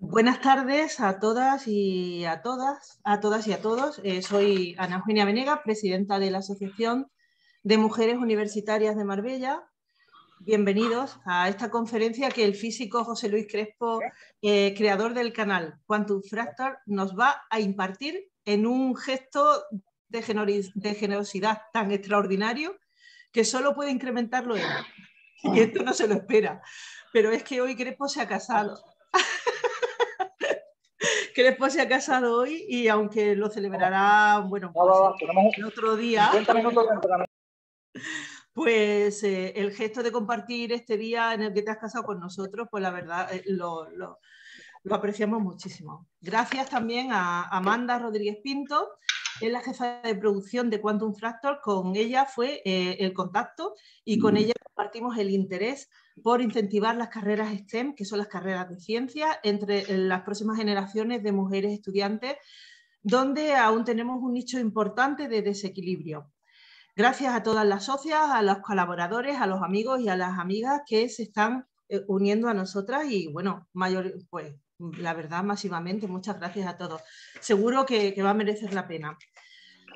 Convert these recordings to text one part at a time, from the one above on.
Buenas tardes a todas y a todas, a todas y a todos. Eh, soy Ana Eugenia Venegas, presidenta de la Asociación de Mujeres Universitarias de Marbella. Bienvenidos a esta conferencia que el físico José Luis Crespo, eh, creador del canal Quantum Fractor, nos va a impartir en un gesto de, de generosidad tan extraordinario que solo puede incrementarlo él. Y esto no se lo espera. Pero es que hoy Crespo se ha casado. que después se ha casado hoy y aunque lo celebrará, bueno, pues, el otro día. pues eh, el gesto de compartir este día en el que te has casado con nosotros, pues la verdad, eh, lo, lo apreciamos muchísimo. Gracias también a Amanda Rodríguez Pinto, es la jefa de producción de Quantum Fractal, con ella fue eh, el contacto y con mm. ella compartimos el interés por incentivar las carreras STEM, que son las carreras de ciencia, entre eh, las próximas generaciones de mujeres estudiantes, donde aún tenemos un nicho importante de desequilibrio. Gracias a todas las socias, a los colaboradores, a los amigos y a las amigas que se están eh, uniendo a nosotras y bueno, mayor, pues la verdad, masivamente. Muchas gracias a todos. Seguro que, va a merecer la pena.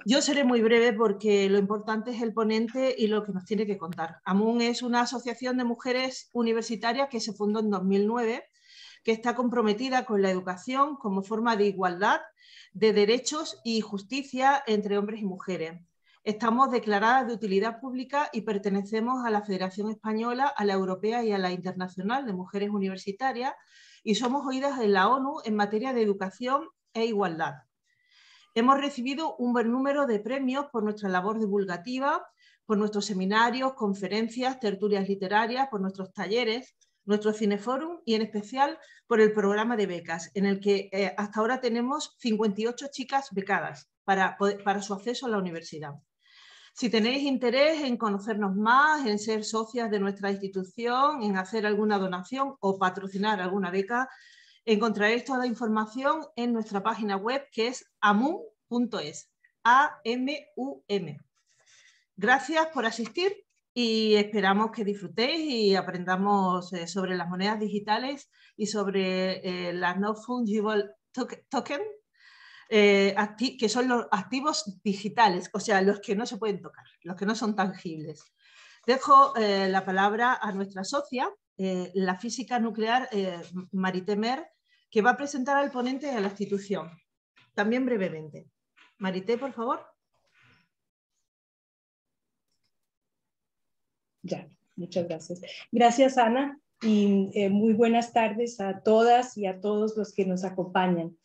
Yo seré muy breve porque lo importante es el ponente y lo que nos tiene que contar. AMUN es una asociación de mujeres universitarias que se fundó en 2009, que está comprometida con la educación como forma de igualdad, de derechos y justicia entre hombres y mujeres. Estamos declaradas de utilidad pública y pertenecemos a la Federación Española, a la Europea y a la Internacional de Mujeres Universitarias, y somos oídas en la ONU en materia de educación e igualdad. Hemos recibido un buen número de premios por nuestra labor divulgativa, por nuestros seminarios, conferencias, tertulias literarias, por nuestros talleres, nuestro Cineforum y en especial por el programa de becas, en el que eh, hasta ahora tenemos 58 chicas becadas para su acceso a la universidad. Si tenéis interés en conocernos más, en ser socias de nuestra institución, en hacer alguna donación o patrocinar alguna beca, encontraréis toda la información en nuestra página web que es amum.es. A -M -U -M. Gracias por asistir y esperamos que disfrutéis y aprendamos eh, sobre las monedas digitales y sobre eh, las no fungible token. Eh, que son los activos digitales, o sea, los que no se pueden tocar, los que no son tangibles. Dejo eh, la palabra a nuestra socia, eh, la física nuclear Marité Mer, que va a presentar al ponente de la institución, también brevemente. Marité, por favor. Ya, muchas gracias. Gracias, Ana, y muy buenas tardes a todas y a todos los que nos acompañan.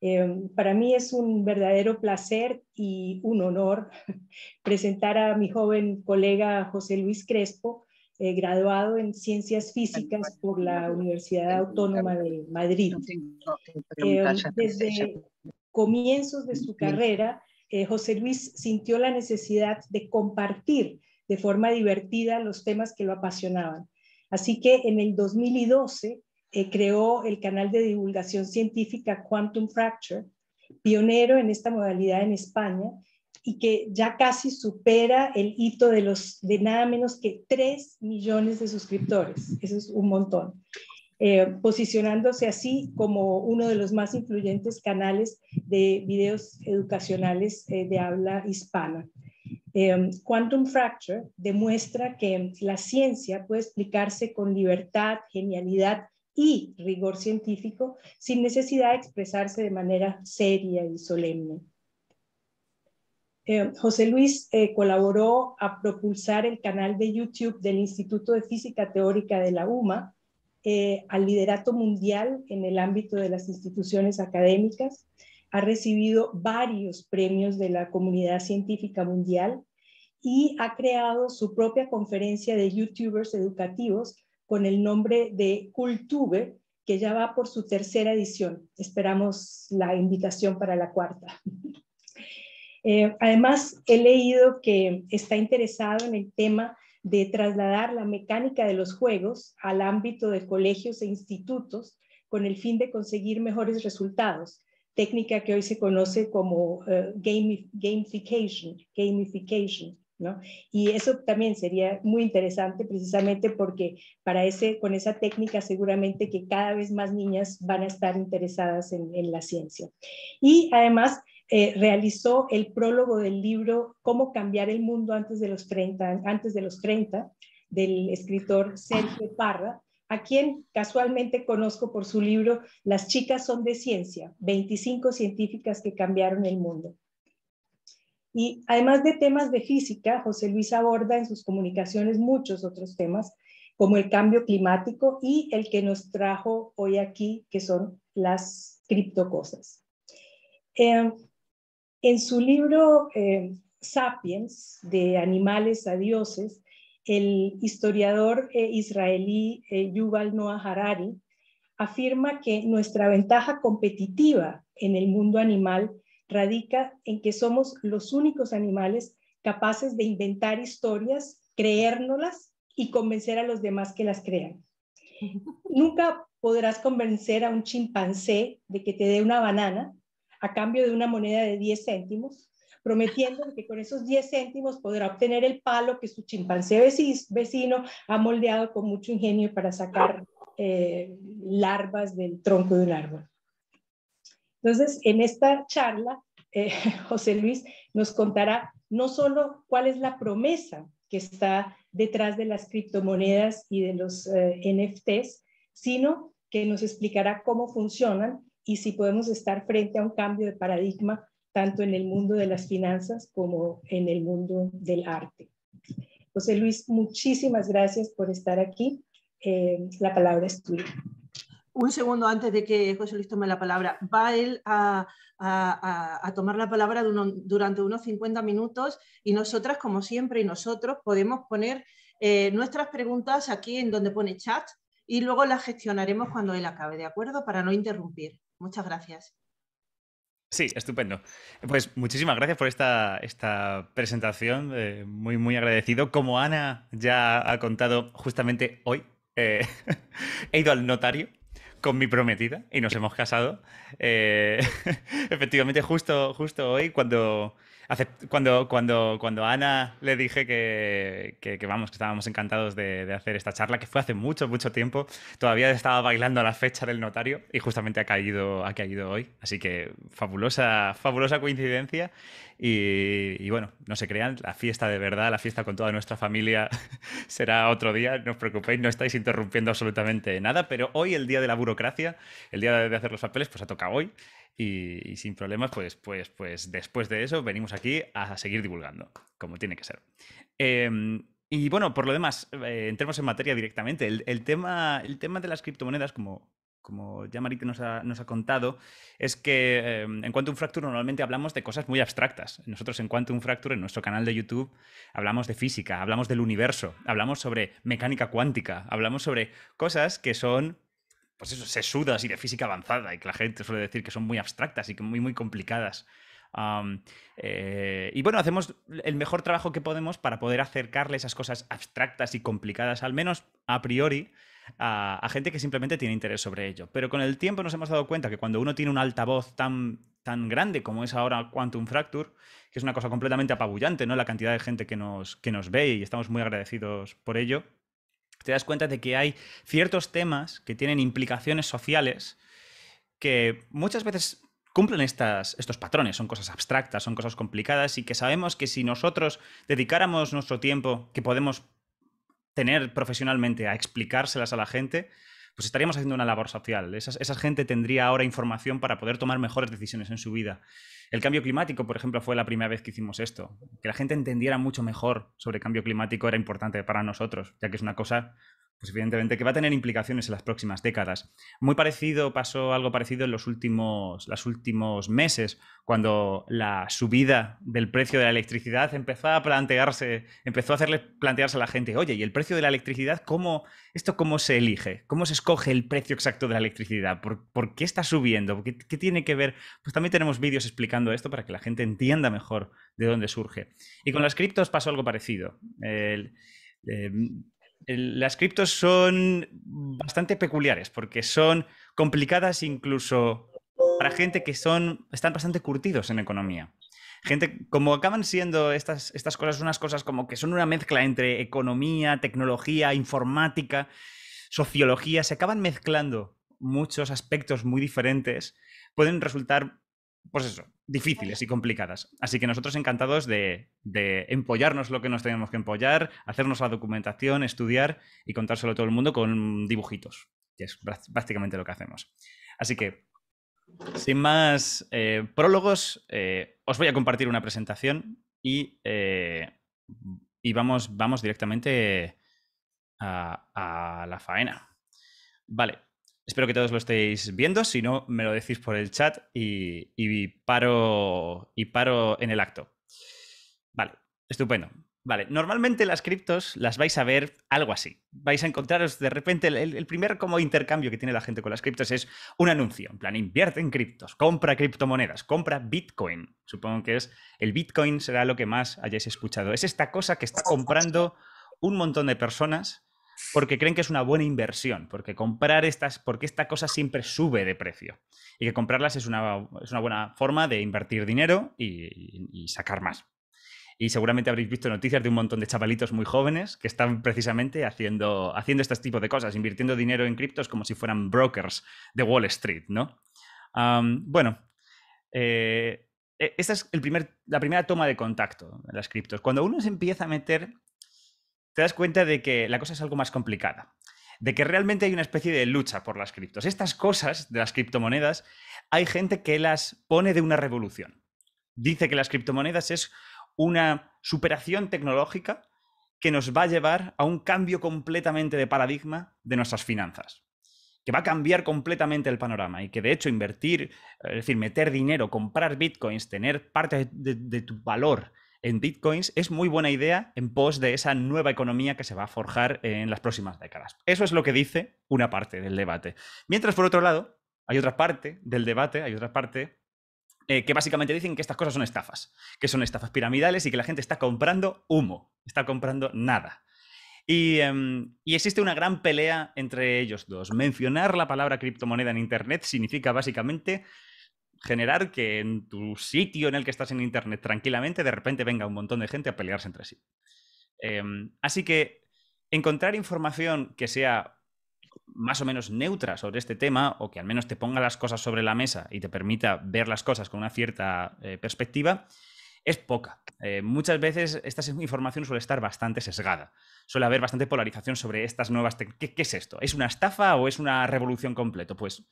Em, para mí es un verdadero placer y un honor presentar a mi joven colega José Luis Crespo, eh, graduado en Ciencias Físicas por la Universidad Autónoma de Madrid. Em, desde comienzos de su carrera, eh, José Luis sintió la necesidad de compartir de forma divertida los temas que lo apasionaban. Así que en el 2012 eh, creó el canal de divulgación científica Quantum Fracture, pionero en esta modalidad en España y que ya casi supera el hito de, los, de nada menos que 3 millones de suscriptores. Eso es un montón. Eh, posicionándose así como uno de los más influyentes canales de videos educacionales eh, de habla hispana. Quantum Fracture demuestra que la ciencia puede explicarse con libertad, genialidad y rigor científico sin necesidad de expresarse de manera seria y solemne. Eh, José Luis eh, colaboró a propulsar el canal de YouTube del Instituto de Física Teórica de la UMA eh, al liderato mundial en el ámbito de las instituciones académicas. Ha recibido varios premios de la comunidad científica mundial y ha creado su propia conferencia de youtubers educativos con el nombre de Cultube, que ya va por su tercera edición. Esperamos la invitación para la cuarta. Eh, además, he leído que está interesado en el tema de trasladar la mecánica de los juegos al ámbito de colegios e institutos con el fin de conseguir mejores resultados, técnica que hoy se conoce como eh, gamification, gamification. Y eso también sería muy interesante precisamente porque para ese, con esa técnica seguramente que cada vez más niñas van a estar interesadas en, la ciencia. Y además eh, realizó el prólogo del libro Cómo cambiar el mundo antes de los 30, antes de los 30 del escritor Sergio Parra, a quien casualmente conozco por su libro Las chicas son de ciencia, 25 científicas que cambiaron el mundo. Y además de temas de física, José Luis aborda en sus comunicaciones muchos otros temas, como el cambio climático y el que nos trajo hoy aquí, que son las criptocosas. Eh, en su libro eh, Sapiens, de animales a dioses, el historiador eh, israelí Yuval Noah Harari afirma que nuestra ventaja competitiva en el mundo animal radica en que somos los únicos animales capaces de inventar historias, creérnoslas y convencer a los demás que las crean. Nunca podrás convencer a un chimpancé de que te dé una banana a cambio de una moneda de 10 céntimos, prometiendo que con esos 10 céntimos podrá obtener el palo que su chimpancé vecino ha moldeado con mucho ingenio para sacar eh, larvas del tronco de un árbol. Entonces, en esta charla, eh, José Luis nos contará no solo cuál es la promesa que está detrás de las criptomonedas y de los eh, NFTs, sino que nos explicará cómo funcionan y si podemos estar frente a un cambio de paradigma tanto en el mundo de las finanzas como en el mundo del arte. José Luis, muchísimas gracias por estar aquí. Eh, la palabra es tuya un segundo antes de que José Luis tome la palabra, va él a, tomar la palabra durante unos 50 minutos y nosotras, como siempre, y nosotros podemos poner eh, nuestras preguntas aquí en donde pone chat y luego las gestionaremos cuando él acabe, ¿de acuerdo? Para no interrumpir. Muchas gracias. Sí, estupendo. Pues muchísimas gracias por esta, esta presentación, eh, muy, muy agradecido. Como Ana ya ha contado justamente hoy, eh, he ido al notario con mi prometida y nos hemos casado. Eh, efectivamente, justo, justo hoy, cuando, cuando, cuando, cuando Ana le dije que, vamos, que estábamos encantados de, hacer esta charla, que fue hace mucho, mucho tiempo, todavía estaba bailando a la fecha del notario y justamente ha caído, ha caído hoy. Así que fabulosa, fabulosa coincidencia. Y, y bueno, no se crean, la fiesta de verdad, la fiesta con toda nuestra familia será otro día, no os preocupéis, no estáis interrumpiendo absolutamente nada, pero hoy el día de la burocracia, el día de hacer los papeles, pues ha tocado hoy. Y, sin problemas, pues, pues, pues después de eso venimos aquí a seguir divulgando, como tiene que ser. Em, y bueno, por lo demás, eh, entremos en materia directamente. El, tema, el tema de las criptomonedas, como, como ya Marito nos ha, nos ha contado, es que cuanto a un Fracture normalmente hablamos de cosas muy abstractas. Nosotros en cuanto un Fracture, en nuestro canal de YouTube, hablamos de física, hablamos del universo, hablamos sobre mecánica cuántica, hablamos sobre cosas que son pues eso, sesudas y de física avanzada, y que la gente suele decir que son muy abstractas y que muy, muy complicadas. Eh, y bueno, hacemos el mejor trabajo que podemos para poder acercarle esas cosas abstractas y complicadas, al menos a priori, a, gente que simplemente tiene interés sobre ello. Pero con el tiempo nos hemos dado cuenta que cuando uno tiene un altavoz tan, tan grande como es ahora Quantum Fracture, que es una cosa completamente apabullante, ¿no? La cantidad de gente que nos, que nos ve y estamos muy agradecidos por ello te das cuenta de que hay ciertos temas que tienen implicaciones sociales que muchas veces cumplen estos patrones, son cosas abstractas, son cosas complicadas y que sabemos que si nosotros dedicáramos nuestro tiempo que podemos tener profesionalmente a explicárselas a la gente, pues estaríamos haciendo una labor social. Esa, gente tendría ahora información para poder tomar mejores decisiones en su vida. El cambio climático, por ejemplo, fue la primera vez que hicimos esto. Que la gente entendiera mucho mejor sobre cambio climático era importante para nosotros, ya que es una cosa pues evidentemente que va a tener implicaciones en las próximas décadas. Muy parecido, pasó algo parecido en los últimos, los últimos meses, cuando la subida del precio de la electricidad empezó a plantearse, empezó a hacerle plantearse a la gente, oye, ¿y el precio de la electricidad cómo, esto cómo se elige? ¿Cómo se escoge el precio exacto de la electricidad? ¿Por, qué está subiendo? ¿Qué, tiene que ver? Pues también tenemos vídeos explicando esto para que la gente entienda mejor de dónde surge. Y con las criptos pasó algo parecido. El, em, las criptos son bastante peculiares porque son complicadas incluso para gente que son, están bastante curtidos en economía. Gente, como acaban siendo estas, estas cosas, unas cosas como que son una mezcla entre economía, tecnología, informática, sociología, se acaban mezclando muchos aspectos muy diferentes, pueden resultar, pues eso, difíciles y complicadas. Así que nosotros encantados de, empollarnos lo que nos tenemos que empollar, hacernos la documentación, estudiar y contárselo a todo el mundo con dibujitos, que es prácticamente lo que hacemos. Así que, sin más eh, prólogos, eh, os voy a compartir una presentación y, eh, y vamos, vamos directamente a la faena. Vale, Espero que todos lo estéis viendo. Si no, me lo decís por el chat y, paro, y paro en el acto. Vale, estupendo. Vale, normalmente las criptos las vais a ver algo así. Vais a encontraros de repente, el, primer como intercambio que tiene la gente con las criptos es un anuncio, en plan, invierte en criptos, compra criptomonedas, compra Bitcoin. Supongo que es el Bitcoin será lo que más hayáis escuchado. Es esta cosa que está comprando un montón de personas porque creen que es una buena inversión, porque comprar estas, porque esta cosa siempre sube de precio y que comprarlas es una, buena forma de invertir dinero y, sacar más. Y seguramente habréis visto noticias de un montón de chavalitos muy jóvenes que están precisamente haciendo, haciendo este tipo de cosas, invirtiendo dinero en criptos como si fueran brokers de Wall Street, ¿no? bueno, eh, e, esta es el primer, la primera toma de contacto en las criptos. Cuando uno se empieza a meter te das cuenta de que la cosa es algo más complicada, de que realmente hay una especie de lucha por las criptos. Estas cosas de las criptomonedas, hay gente que las pone de una revolución. Dice que las criptomonedas es una superación tecnológica que nos va a llevar a un cambio completamente de paradigma de nuestras finanzas, que va a cambiar completamente el panorama y que de hecho invertir, eh, es decir, meter dinero, comprar bitcoins, tener parte de, de tu valor en bitcoins es muy buena idea en pos de esa nueva economía que se va a forjar en las próximas décadas. Eso es lo que dice una parte del debate. Mientras, por otro lado, hay otra parte del debate, hay otra parte eh, que básicamente dicen que estas cosas son estafas, que son estafas piramidales y que la gente está comprando humo, está comprando nada. y, em, existe una gran pelea entre ellos dos. Mencionar la palabra criptomoneda en Internet significa básicamente generar que en tu sitio en el que estás en Internet tranquilamente, de repente venga un montón de gente a pelearse entre sí. Em, así que encontrar información que sea más o menos neutra sobre este tema o que al menos te ponga las cosas sobre la mesa y te permita ver las cosas con una cierta eh, perspectiva, es poca. Eh, muchas veces esta información suele estar bastante sesgada. Suele haber bastante polarización sobre estas nuevas... ¿Qué, ¿Qué, es esto? ¿Es una estafa o es una revolución completo? Pues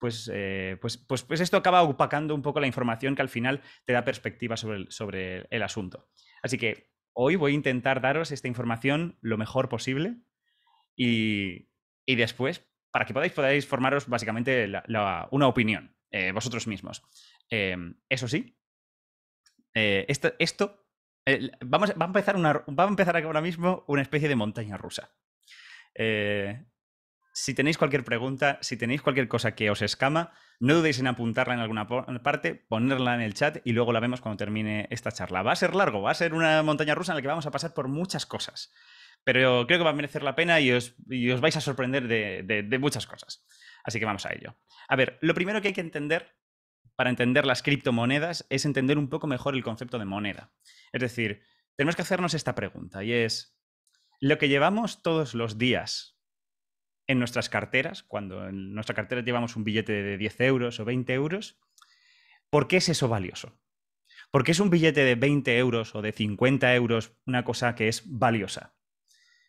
pues, eh, pues, pues, pues, esto acaba opacando un poco la información que al final te da perspectiva sobre el, asunto. Así que hoy voy a intentar daros esta información lo mejor posible y, después para que podáis, podáis formaros básicamente una opinión eh, vosotros mismos. Eh, eso sí, esto, vamos, va, a empezar va a empezar ahora mismo una especie de montaña rusa. Eh, si tenéis cualquier pregunta, si tenéis cualquier cosa que os escama, no dudéis en apuntarla en alguna parte, ponerla en el chat y luego la vemos cuando termine esta charla. Va a ser largo, va a ser una montaña rusa en la que vamos a pasar por muchas cosas, pero creo que va a merecer la pena y os, vais a sorprender de muchas cosas. Así que vamos a ello. A ver, lo primero que hay que entender para entender las criptomonedas es entender un poco mejor el concepto de moneda. Es decir, tenemos que hacernos esta pregunta y es, ¿lo que llevamos todos los días en nuestras carteras, cuando en nuestra cartera llevamos un billete de 10 euros o 20 euros, ¿por qué es eso valioso? ¿Por qué es un billete de 20 euros o de 50 euros una cosa que es valiosa?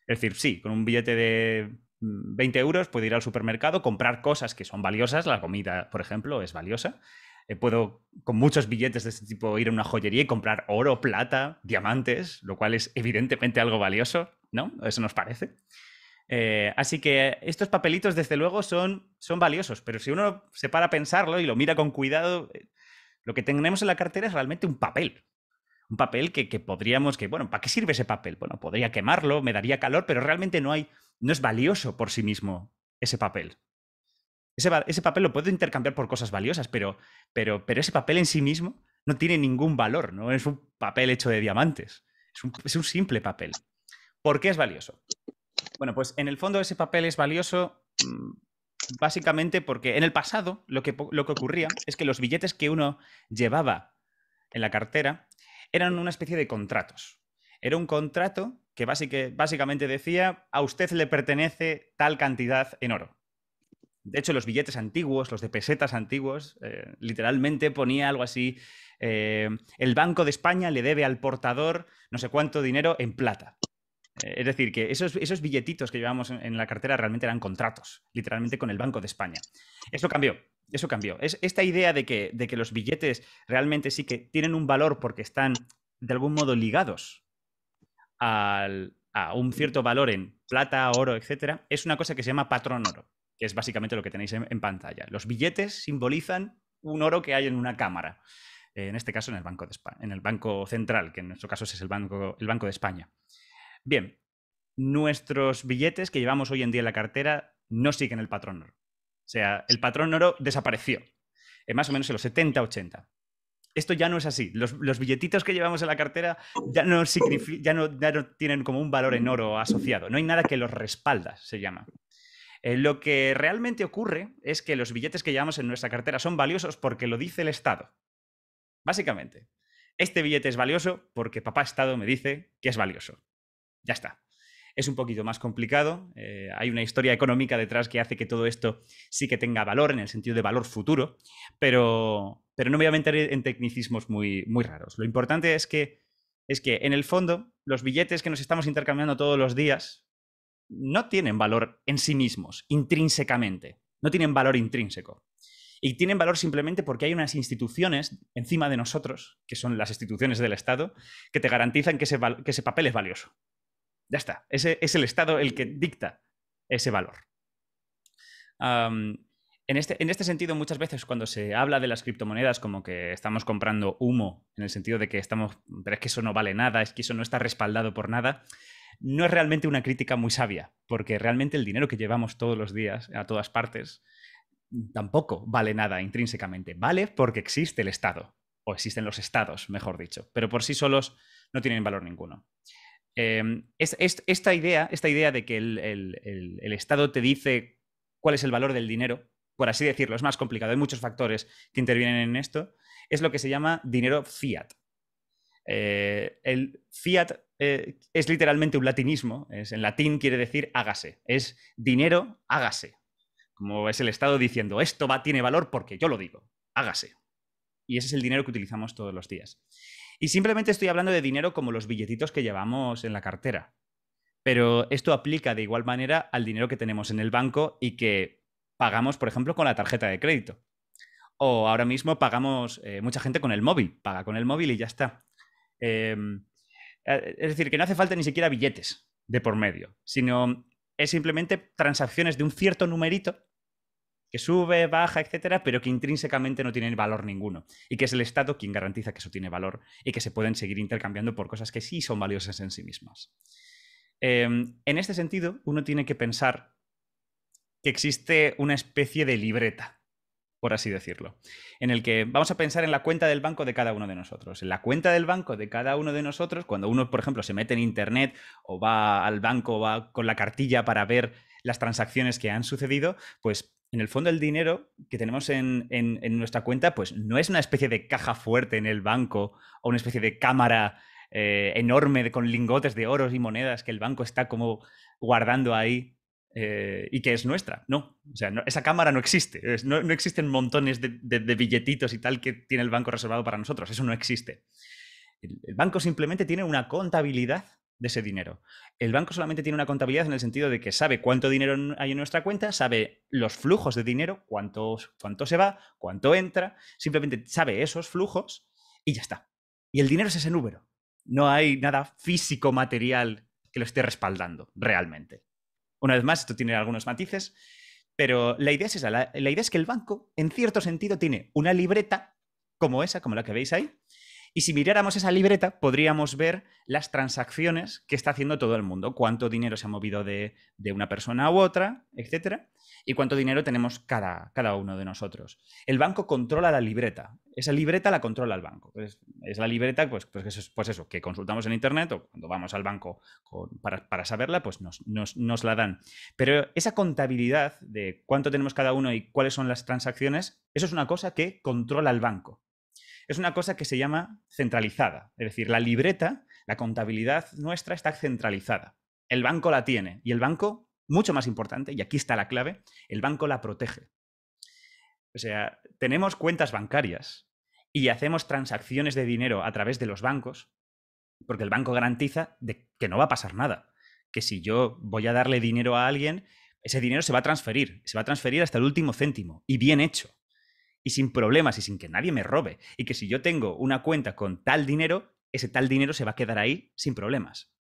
Es decir, sí, con un billete de 20 mm, euros puedo ir al supermercado, comprar cosas que son valiosas, la comida, por ejemplo, es valiosa. Eh, puedo con muchos billetes de este tipo ir a una joyería y comprar oro, plata, diamantes, lo cual es evidentemente algo valioso, ¿no? Eso nos parece. Eh, así que estos papelitos, desde luego, son, son valiosos, pero si uno se para a pensarlo y lo mira con cuidado, eh, lo que tenemos en la cartera es realmente un papel. Un papel que, podríamos, que, bueno, ¿para qué sirve ese papel? Bueno, podría quemarlo, me daría calor, pero realmente no hay, no es valioso por sí mismo ese papel. Ese, ese, papel lo puedo intercambiar por cosas valiosas, pero, pero, pero ese papel en sí mismo no tiene ningún valor, no es un papel hecho de diamantes, es un, es un simple papel. ¿Por qué es valioso? Bueno, pues en el fondo ese papel es valioso mm, básicamente porque en el pasado lo que, ocurría es que los billetes que uno llevaba en la cartera eran una especie de contratos. Era un contrato que básicamente decía, a usted le pertenece tal cantidad en oro. De hecho, los billetes antiguos, los de pesetas antiguos, eh, literalmente ponía algo así, eh, el Banco de España le debe al portador no sé cuánto dinero en plata. Eh, es decir, que esos, billetitos que llevábamos en, la cartera realmente eran contratos, literalmente con el Banco de España. Eso cambió, eso cambió. Es, esta idea de que, de que los billetes realmente sí que tienen un valor porque están de algún modo ligados a un cierto valor en plata, oro, etcétera, es una cosa que se llama patrón oro, que es básicamente lo que tenéis en, pantalla. Los billetes simbolizan un oro que hay en una cámara, eh, en este caso en el Banco, en el banco Central, que en nuestro caso es el banco de España. Bien, nuestros billetes que llevamos hoy en día en la cartera no siguen el patrón oro. O sea, el patrón oro desapareció, más o menos en los 70, 80. Esto ya no es así. Los, billetitos que llevamos en la cartera ya no, tienen como un valor en oro asociado. No hay nada que los respalda, se llama. Eh, lo que realmente ocurre es que los billetes que llevamos en nuestra cartera son valiosos porque lo dice el Estado. Básicamente. Este billete es valioso porque papá Estado me dice que es valioso. Ya está. Es un poquito más complicado. Eh, hay una historia económica detrás que hace que todo esto sí que tenga valor, en el sentido de valor futuro, pero, no voy a meter en tecnicismos muy, muy raros. Lo importante es que, es que, en el fondo, los billetes que nos estamos intercambiando todos los días no tienen valor en sí mismos, intrínsecamente. No tienen valor intrínseco. Y tienen valor simplemente porque hay unas instituciones encima de nosotros, que son las instituciones del Estado, que te garantizan que ese papel es valioso. Ya está. Ese es el Estado el que dicta ese valor. en, este, en este sentido, muchas veces cuando se habla de las criptomonedas como que estamos comprando humo, en el sentido de que estamos, pero es que eso no vale nada, es que eso no está respaldado por nada, no es realmente una crítica muy sabia, porque realmente el dinero que llevamos todos los días a todas partes tampoco vale nada intrínsecamente. Vale porque existe el Estado, o existen los estados, mejor dicho, pero por sí solos no tienen valor ninguno. Em, es, esta, idea, esta idea de que el, Estado te dice cuál es el valor del dinero, por así decirlo, es más complicado, hay muchos factores que intervienen en esto, es lo que se llama dinero fiat. Eh, el fiat eh, es literalmente un latinismo, es, en latín quiere decir hágase, es dinero hágase, como es el Estado diciendo esto va, tiene valor porque yo lo digo, hágase. Y ese es el dinero que utilizamos todos los días. Y simplemente estoy hablando de dinero como los billetitos que llevamos en la cartera. Pero esto aplica de igual manera al dinero que tenemos en el banco y que pagamos, por ejemplo, con la tarjeta de crédito. O ahora mismo pagamos eh, mucha gente con el móvil, paga con el móvil y ya está. Em, eh, es decir, que no hace falta ni siquiera billetes de por medio, sino es simplemente transacciones de un cierto numerito que sube, baja, etcétera, pero que intrínsecamente no tiene valor ninguno. Y que es el Estado quien garantiza que eso tiene valor y que se pueden seguir intercambiando por cosas que sí son valiosas en sí mismas. Em, en este sentido, uno tiene que pensar que existe una especie de libreta, por así decirlo, en el que vamos a pensar en la cuenta del banco de cada uno de nosotros. En la cuenta del banco de cada uno de nosotros, cuando uno, por ejemplo, se mete en Internet o va al banco, o va con la cartilla para ver las transacciones que han sucedido, pues en el fondo el dinero que tenemos en, nuestra cuenta, pues no es una especie de caja fuerte en el banco o una especie de cámara eh, enorme con lingotes de oros y monedas que el banco está como guardando ahí eh, y que es nuestra. No, o sea, esa cámara no existe. no, existen montones de, billetitos y tal que tiene el banco reservado para nosotros. Eso no existe. el banco simplemente tiene una contabilidad de ese dinero. El banco solamente tiene una contabilidad en el sentido de que sabe cuánto dinero hay en nuestra cuenta, sabe los flujos de dinero, cuánto, cuánto se va, cuánto entra, simplemente sabe esos flujos y ya está. Y el dinero es ese número. No hay nada físico, material que lo esté respaldando realmente. Una vez más, esto tiene algunos matices, pero la idea es esa. la idea es que el banco, en cierto sentido, tiene una libreta como esa, como la que veis ahí, y si miráramos esa libreta, podríamos ver las transacciones que está haciendo todo el mundo, cuánto dinero se ha movido de, una persona u otra, etcétera, y cuánto dinero tenemos cada, cada, uno de nosotros. El banco controla la libreta. Esa libreta la controla el banco. Es, la libreta, pues, pues eso, pues, eso, que consultamos en internet o cuando vamos al banco para, saberla, pues nos la dan. Pero esa contabilidad de cuánto tenemos cada uno y cuáles son las transacciones, eso es una cosa que controla el banco es una cosa que se llama centralizada. Es decir, la libreta, la contabilidad nuestra está centralizada. El banco la tiene y el banco, mucho más importante, y aquí está la clave, el banco la protege. O sea, tenemos cuentas bancarias y hacemos transacciones de dinero a través de los bancos porque el banco garantiza que no va a pasar nada. Que si yo voy a darle dinero a alguien, ese dinero se va a transferir, se va a transferir hasta el último céntimo y bien hecho y sin problemas y sin que nadie me robe. Y que si yo tengo una cuenta con tal dinero, ese tal dinero se va a quedar ahí sin problemas.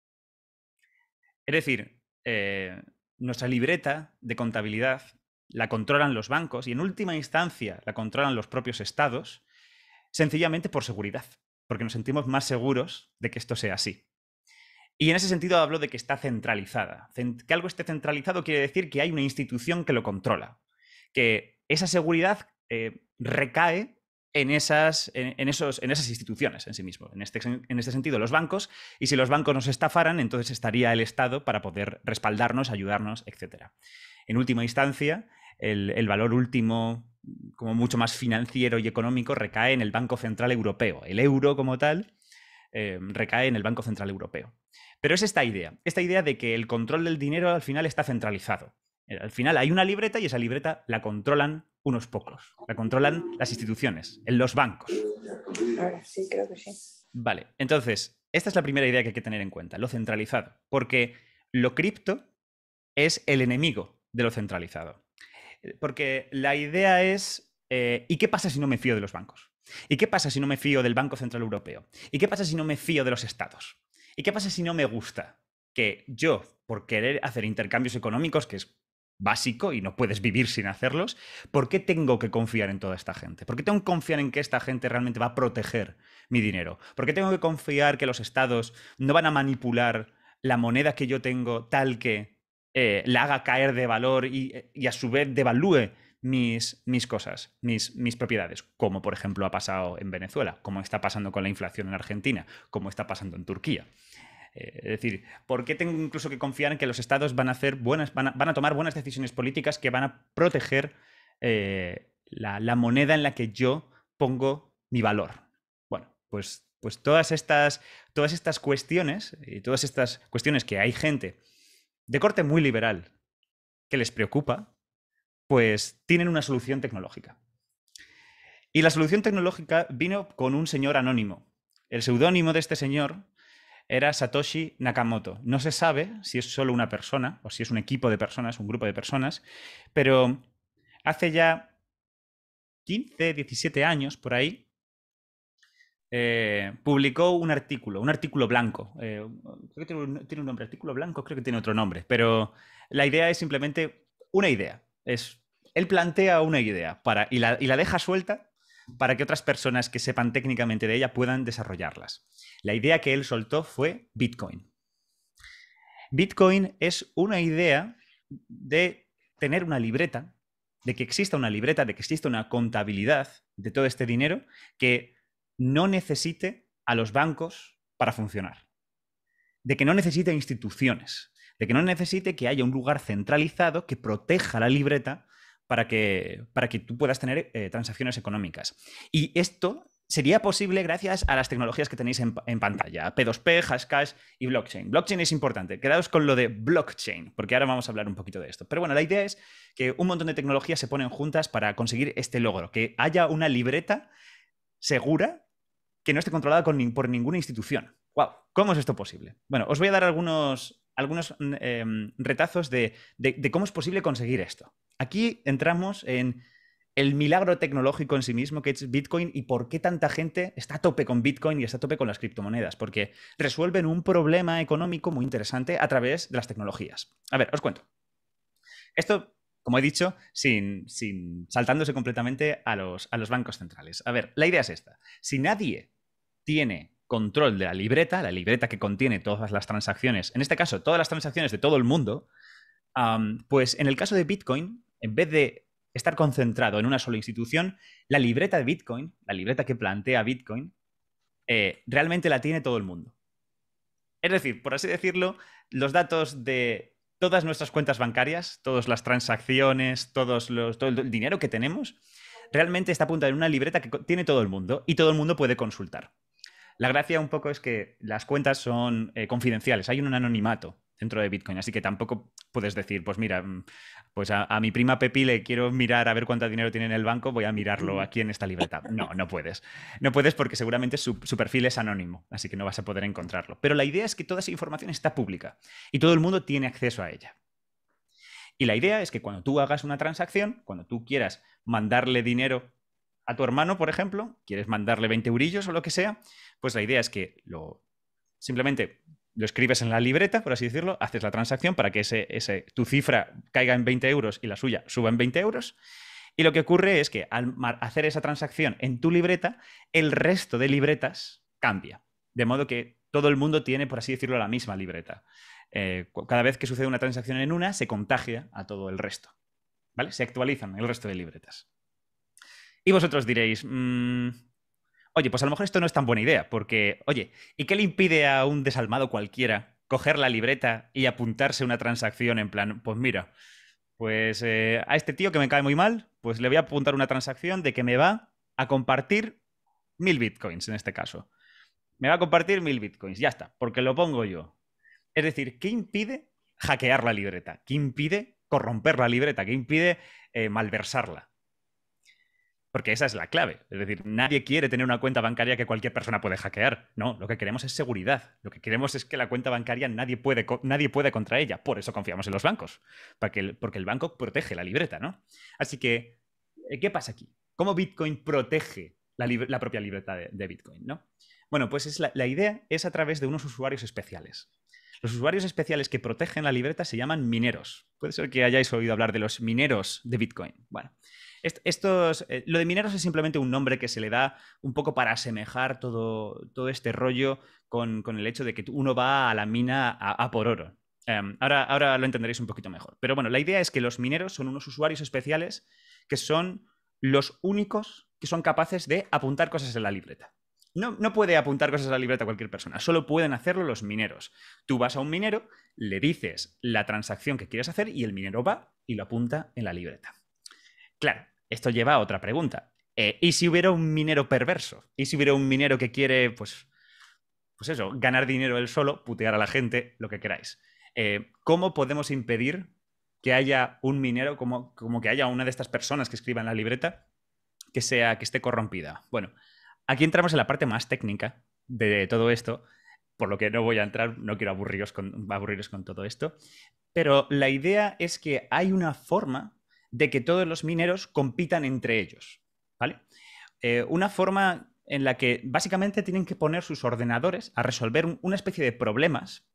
Es decir, eh, nuestra libreta de contabilidad la controlan los bancos y en última instancia la controlan los propios estados, sencillamente por seguridad, porque nos sentimos más seguros de que esto sea así. Y en ese sentido hablo de que está centralizada. Que algo esté centralizado quiere decir que hay una institución que lo controla, que esa seguridad eh, recae en esas, en, esos, en esas instituciones en sí mismo, este, en este, sentido los bancos, y si los bancos nos estafaran, entonces estaría el Estado para poder respaldarnos, ayudarnos, etc. En última instancia, el, valor último, como mucho más financiero y económico, recae en el Banco Central Europeo. El euro como tal eh, recae en el Banco Central Europeo. Pero es esta idea, esta idea de que el control del dinero al final está centralizado. Eh, al final hay una libreta y esa libreta la controlan unos pocos, la controlan las instituciones, en los bancos. Ahora sí, creo que sí. Vale, entonces, esta es la primera idea que hay que tener en cuenta, lo centralizado, porque lo cripto es el enemigo de lo centralizado. Eh, porque la idea es, eh, ¿y qué pasa si no me fío de los bancos? ¿Y qué pasa si no me fío del Banco Central Europeo? ¿Y qué pasa si no me fío de los estados? ¿Y qué pasa si no me gusta que yo, por querer hacer intercambios económicos, que es básico y no puedes vivir sin hacerlos, ¿por qué tengo que confiar en toda esta gente? ¿Por qué tengo que confiar en que esta gente realmente va a proteger mi dinero? ¿Por qué tengo que confiar que los estados no van a manipular la moneda que yo tengo tal que eh, la haga caer de valor eh, y, a su vez devalúe mis, mis, cosas, mis propiedades, como por ejemplo ha pasado en Venezuela, como está pasando con la inflación en Argentina, como está pasando en Turquía? Eh, es decir, ¿por qué tengo incluso que confiar en que los estados van a hacer buenas, tomar buenas decisiones políticas que van a proteger eh, la, moneda en la que yo pongo mi valor? Bueno, pues, pues todas, estas, todas estas cuestiones y todas estas cuestiones que hay gente de corte muy liberal que les preocupa, pues tienen una solución tecnológica. Y la solución tecnológica vino con un señor anónimo. El seudónimo de este señor era Satoshi Nakamoto. No se sabe si es solo una persona o si es un equipo de personas, un grupo de personas, pero hace ya 15, 17 años por ahí, eh, publicó un artículo, un artículo blanco. Eh, creo que tiene un, nombre, artículo blanco, creo que tiene otro nombre, pero la idea es simplemente una idea. Es, él plantea una idea para, y la deja suelta para que otras personas que sepan técnicamente de ella puedan desarrollarlas. La idea que él soltó fue Bitcoin. Bitcoin es una idea de tener una libreta, de que exista una libreta, de que exista una contabilidad de todo este dinero que no necesite a los bancos para funcionar, de que no necesite instituciones, de que no necesite que haya un lugar centralizado que proteja la libreta para que, para que tú puedas tener eh, transacciones económicas. Y esto sería posible gracias a las tecnologías que tenéis en, pantalla, P2P, Hashcash y blockchain. Blockchain es importante, quedaos con lo de blockchain, porque ahora vamos a hablar un poquito de esto. Pero bueno, la idea es que un montón de tecnologías se ponen juntas para conseguir este logro, que haya una libreta segura que no esté controlada por ninguna institución. ¡Wow! ¿Cómo es esto posible? Bueno, os voy a dar algunos, algunos mm, em, retazos de cómo es posible conseguir esto. Aquí entramos en el milagro tecnológico en sí mismo que es Bitcoin y por qué tanta gente está a tope con Bitcoin y está a tope con las criptomonedas, porque resuelven un problema económico muy interesante a través de las tecnologías. A ver, os cuento. Esto, como he dicho, sin, saltándose completamente a los, bancos centrales. A ver, la idea es esta. Si nadie tiene control de la libreta, la libreta que contiene todas las transacciones, en este caso, todas las transacciones de todo el mundo, pues en el caso de Bitcoin, en vez de estar concentrado en una sola institución, la libreta de Bitcoin, la libreta que plantea Bitcoin, eh, realmente la tiene todo el mundo. Es decir, por así decirlo, los datos de todas nuestras cuentas bancarias, todas las transacciones, todos todo el dinero que tenemos, realmente está apuntado en una libreta que tiene todo el mundo y todo el mundo puede consultar. La gracia un poco es que las cuentas son eh, confidenciales, hay un anonimato dentro de Bitcoin. Así que tampoco puedes decir, pues mira, mm, pues a, mi prima Pepi le quiero mirar a ver cuánto dinero tiene en el banco, voy a mirarlo aquí en esta libertad. No, no puedes. No puedes porque seguramente su, su, perfil es anónimo, así que no vas a poder encontrarlo. Pero la idea es que toda esa información está pública y todo el mundo tiene acceso a ella. Y la idea es que cuando tú hagas una transacción, cuando tú quieras mandarle dinero a tu hermano, por ejemplo, quieres mandarle 20 eurillos o lo que sea, pues la idea es que lo simplemente lo escribes en la libreta, por así decirlo, haces la transacción para que ese, tu cifra caiga en 20 euros y la suya suba en 20 euros. Y lo que ocurre es que al hacer esa transacción en tu libreta, el resto de libretas cambia. De modo que todo el mundo tiene, por así decirlo, la misma libreta. Eh, cada vez que sucede una transacción en una, se contagia a todo el resto. ¿Vale? Se actualizan el resto de libretas. Y vosotros diréis, mm, oye, pues a lo mejor esto no es tan buena idea, porque, oye, ¿y qué le impide a un desalmado cualquiera coger la libreta y apuntarse una transacción en plan, pues mira, pues eh, a este tío que me cae muy mal, pues le voy a apuntar una transacción de que me va a compartir mil bitcoins en este caso. Me va a compartir mil bitcoins, ya está, porque lo pongo yo. Es decir, ¿qué impide hackear la libreta? ¿Qué impide corromper la libreta? ¿Qué impide eh, malversarla? Porque esa es la clave. Es decir, nadie quiere tener una cuenta bancaria que cualquier persona puede hackear. No, lo que queremos es seguridad. Lo que queremos es que la cuenta bancaria nadie puede, nadie puede contra ella. Por eso confiamos en los bancos. Para que porque el banco protege la libreta, ¿no? Así que, eh, ¿qué pasa aquí? ¿Cómo Bitcoin protege la, propia libreta de, Bitcoin, ¿no? Bueno, pues es la, la idea es a través de unos usuarios especiales. Los usuarios especiales que protegen la libreta se llaman mineros. Puede ser que hayáis oído hablar de los mineros de Bitcoin. Bueno, estos, eh, lo de mineros es simplemente un nombre que se le da un poco para asemejar todo, este rollo con, el hecho de que uno va a la mina a, por oro. Em, ahora, ahora lo entenderéis un poquito mejor. Pero bueno, la idea es que los mineros son unos usuarios especiales que son los únicos que son capaces de apuntar cosas en la libreta. No, puede apuntar cosas en la libreta cualquier persona, solo pueden hacerlo los mineros. Tú vas a un minero, le dices la transacción que quieres hacer y el minero va y lo apunta en la libreta. Claro, esto lleva a otra pregunta. Eh, ¿Y si hubiera un minero perverso? ¿Y si hubiera un minero que quiere, pues, pues eso, ganar dinero él solo, putear a la gente, lo que queráis? Eh, ¿Cómo podemos impedir que haya un minero, como, como que haya una de estas personas que escriban la libreta, que, sea, que esté corrompida? Bueno, aquí entramos en la parte más técnica de todo esto, por lo que no voy a entrar, no quiero con, aburriros con todo esto, pero la idea es que hay una forma de que todos los mineros compitan entre ellos. ¿vale? Eh, una forma en la que básicamente tienen que poner sus ordenadores a resolver una especie de problemas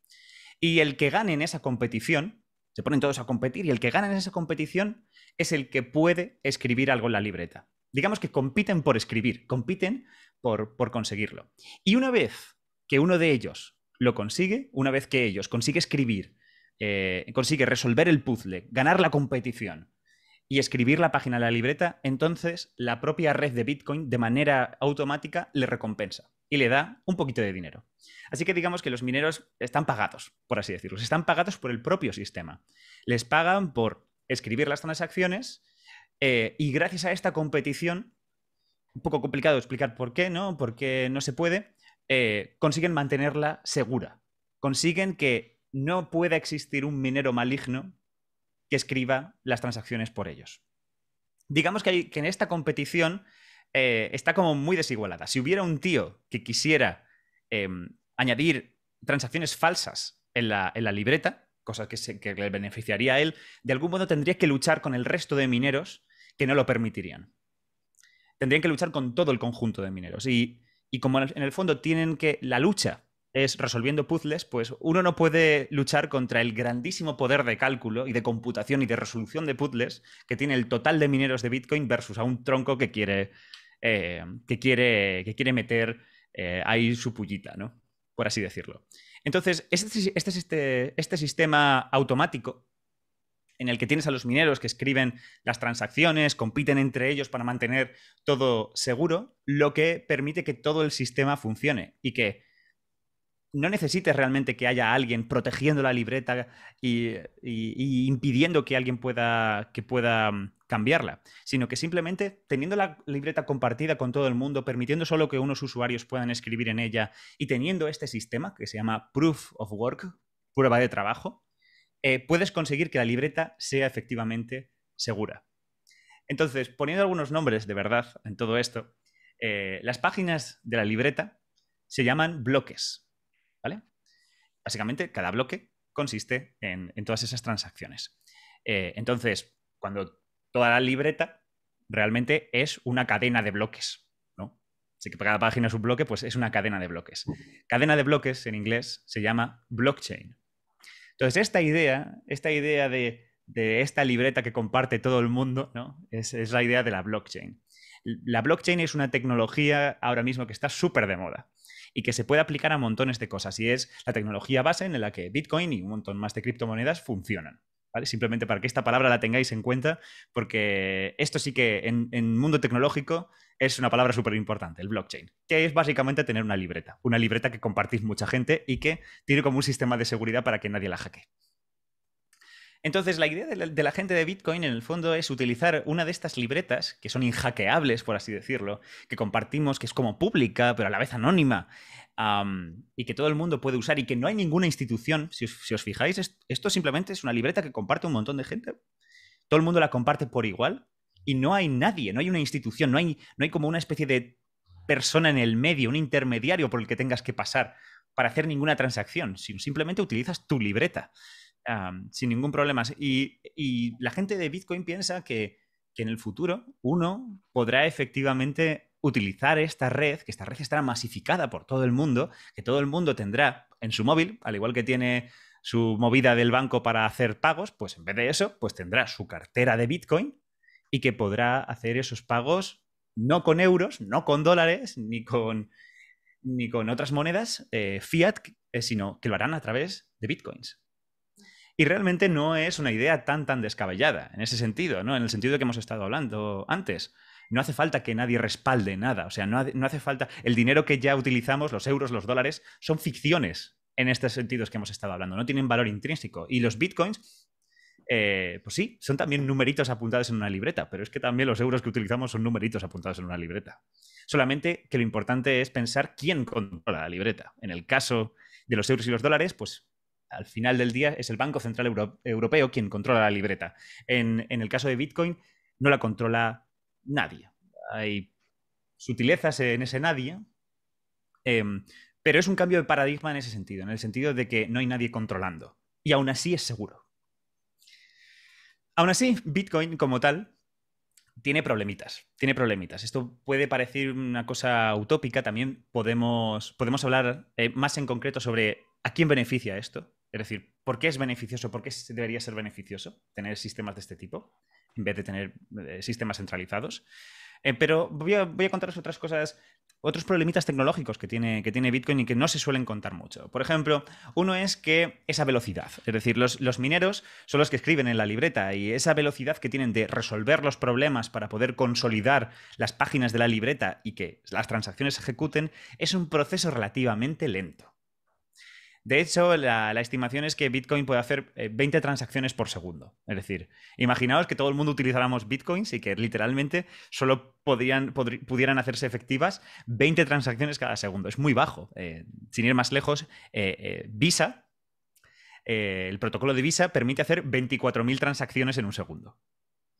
y el que gane en esa competición, se ponen todos a competir y el que gana en esa competición es el que puede escribir algo en la libreta. Digamos que compiten por escribir, compiten por, conseguirlo. Y una vez que uno de ellos lo consigue, una vez que ellos consigue escribir, eh, consigue resolver el puzzle, ganar la competición y escribir la página de la libreta, entonces la propia red de Bitcoin de manera automática le recompensa y le da un poquito de dinero. Así que digamos que los mineros están pagados, por así decirlo, están pagados por el propio sistema. Les pagan por escribir las transacciones eh, y gracias a esta competición, un poco complicado explicar por qué, ¿no? Porque no se puede, eh, consiguen mantenerla segura. Consiguen que no pueda existir un minero maligno que escriba las transacciones por ellos. Digamos que, en esta competición eh, está como muy desigualada. Si hubiera un tío que quisiera em, añadir transacciones falsas en la, libreta, cosas que, le beneficiaría a él, de algún modo tendría que luchar con el resto de mineros que no lo permitirían. Tendrían que luchar con todo el conjunto de mineros. Y, y como en el fondo tienen que la lucha es resolviendo puzzles, pues uno no puede luchar contra el grandísimo poder de cálculo y de computación y de resolución de puzzles que tiene el total de mineros de Bitcoin versus a un tronco que quiere, eh, que quiere, que quiere meter eh, ahí su pullita, ¿no? Por así decirlo. Entonces, este, este, este, este sistema automático en el que tienes a los mineros que escriben las transacciones, compiten entre ellos para mantener todo seguro, lo que permite que todo el sistema funcione y que no necesites realmente que haya alguien protegiendo la libreta y, impidiendo que alguien pueda, que pueda mm, cambiarla, sino que simplemente teniendo la libreta compartida con todo el mundo, permitiendo solo que unos usuarios puedan escribir en ella y teniendo este sistema que se llama Proof of Work, prueba de trabajo, eh, puedes conseguir que la libreta sea efectivamente segura. Entonces, poniendo algunos nombres de verdad en todo esto, eh, las páginas de la libreta se llaman bloques. ¿vale? Básicamente, cada bloque consiste en, todas esas transacciones. Eh, entonces, cuando toda la libreta realmente es una cadena de bloques, ¿no? Así que cada página es un bloque, pues es una cadena de bloques. Cadena de bloques en inglés se llama blockchain. Entonces, esta idea, esta idea de, esta libreta que comparte todo el mundo, ¿no? es la idea de la blockchain. La blockchain es una tecnología ahora mismo que está súper de moda y que se puede aplicar a montones de cosas. Y es la tecnología base en la que Bitcoin y un montón más de criptomonedas funcionan. ¿Vale? Simplemente para que esta palabra la tengáis en cuenta, porque esto sí que en, el mundo tecnológico es una palabra súper importante, el blockchain, que es básicamente tener una libreta, una libreta que compartís mucha gente y que tiene como un sistema de seguridad para que nadie la hackee. Entonces, la idea de la, gente de Bitcoin, en el fondo, es utilizar una de estas libretas, que son injaqueables, por así decirlo, que compartimos, que es como pública, pero a la vez anónima, y que todo el mundo puede usar, y que no hay ninguna institución, si os, fijáis, esto simplemente es una libreta que comparte un montón de gente, todo el mundo la comparte por igual, y no hay nadie, no hay una institución, no hay, no hay como una especie de persona en el medio, un intermediario por el que tengas que pasar para hacer ninguna transacción, sino simplemente utilizas tu libreta sin ningún problema. Y, la gente de Bitcoin piensa que, en el futuro uno podrá efectivamente utilizar esta red, que esta red estará masificada por todo el mundo, que todo el mundo tendrá en su móvil, al igual que tiene su movida del banco para hacer pagos, pues en vez de eso, pues tendrá su cartera de Bitcoin y que podrá hacer esos pagos no con euros, no con dólares, ni con, ni con otras monedas eh, fiat, eh, sino que lo harán a través de Bitcoins. Y realmente no es una idea tan, tan descabellada, en ese sentido, ¿no? En el sentido que hemos estado hablando antes. No hace falta que nadie respalde nada, o sea, no, hace falta... El dinero que ya utilizamos, los euros, los dólares, son ficciones en este sentidos que hemos estado hablando, no tienen valor intrínseco. Y los bitcoins, eh, pues sí, son también numeritos apuntados en una libreta, pero es que también los euros que utilizamos son numeritos apuntados en una libreta. Solamente que lo importante es pensar quién controla la libreta. En el caso de los euros y los dólares, pues al final del día es el Banco Central Europeo quien controla la libreta. En, el caso de Bitcoin no la controla nadie. Hay sutilezas en ese nadie, em, pero es un cambio de paradigma en ese sentido, en el sentido de que no hay nadie controlando. Y aún así es seguro. Aún así, Bitcoin como tal tiene problemitas, tiene problemitas. Esto puede parecer una cosa utópica, también podemos, podemos hablar eh, más en concreto sobre a quién beneficia esto. Es decir, ¿por qué es beneficioso? ¿Por qué debería ser beneficioso tener sistemas de este tipo en vez de tener eh, sistemas centralizados? Eh, pero voy a, contaros otras cosas, otros problemitas tecnológicos que tiene, Bitcoin y que no se suelen contar mucho. Por ejemplo, uno es que esa velocidad, es decir, los mineros son los que escriben en la libreta y esa velocidad que tienen de resolver los problemas para poder consolidar las páginas de la libreta y que las transacciones se ejecuten es un proceso relativamente lento. De hecho, la, estimación es que Bitcoin puede hacer 20 eh, transacciones por segundo. Es decir, imaginaos que todo el mundo utilizáramos Bitcoins y que literalmente solo pudieran hacerse efectivas 20 transacciones cada segundo. Es muy bajo. Eh, sin ir más lejos, eh, Visa, el protocolo de Visa permite hacer 24.000 transacciones en un segundo.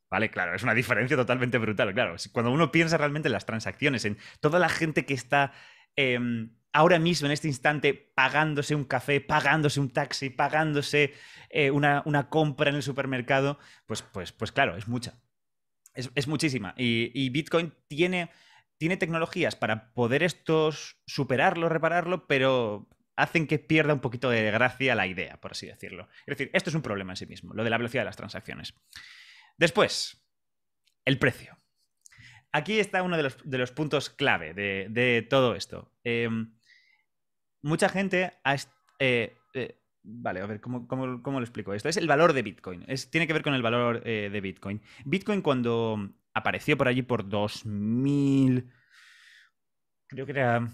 Vale, claro, es una diferencia totalmente brutal. Claro, cuando uno piensa realmente en las transacciones, en toda la gente que está em, ahora mismo, en este instante, pagándose un café, pagándose un taxi, pagándose eh, una, compra en el supermercado, pues, pues, pues claro, es mucha. Es, muchísima. Y, Bitcoin tiene, tiene, tecnologías para poder estos superarlo, repararlo, pero hacen que pierda un poquito de gracia la idea, por así decirlo. Es decir, esto es un problema en sí mismo, lo de la velocidad de las transacciones. Después, el precio. Aquí está uno de los, puntos clave de, todo esto. Em, mucha gente ha... Eh, eh, vale, a ver, ¿cómo, lo explico esto? Es el valor de Bitcoin. Es, tiene que ver con el valor eh, de Bitcoin. Bitcoin cuando apareció por allí por 2000... Creo que era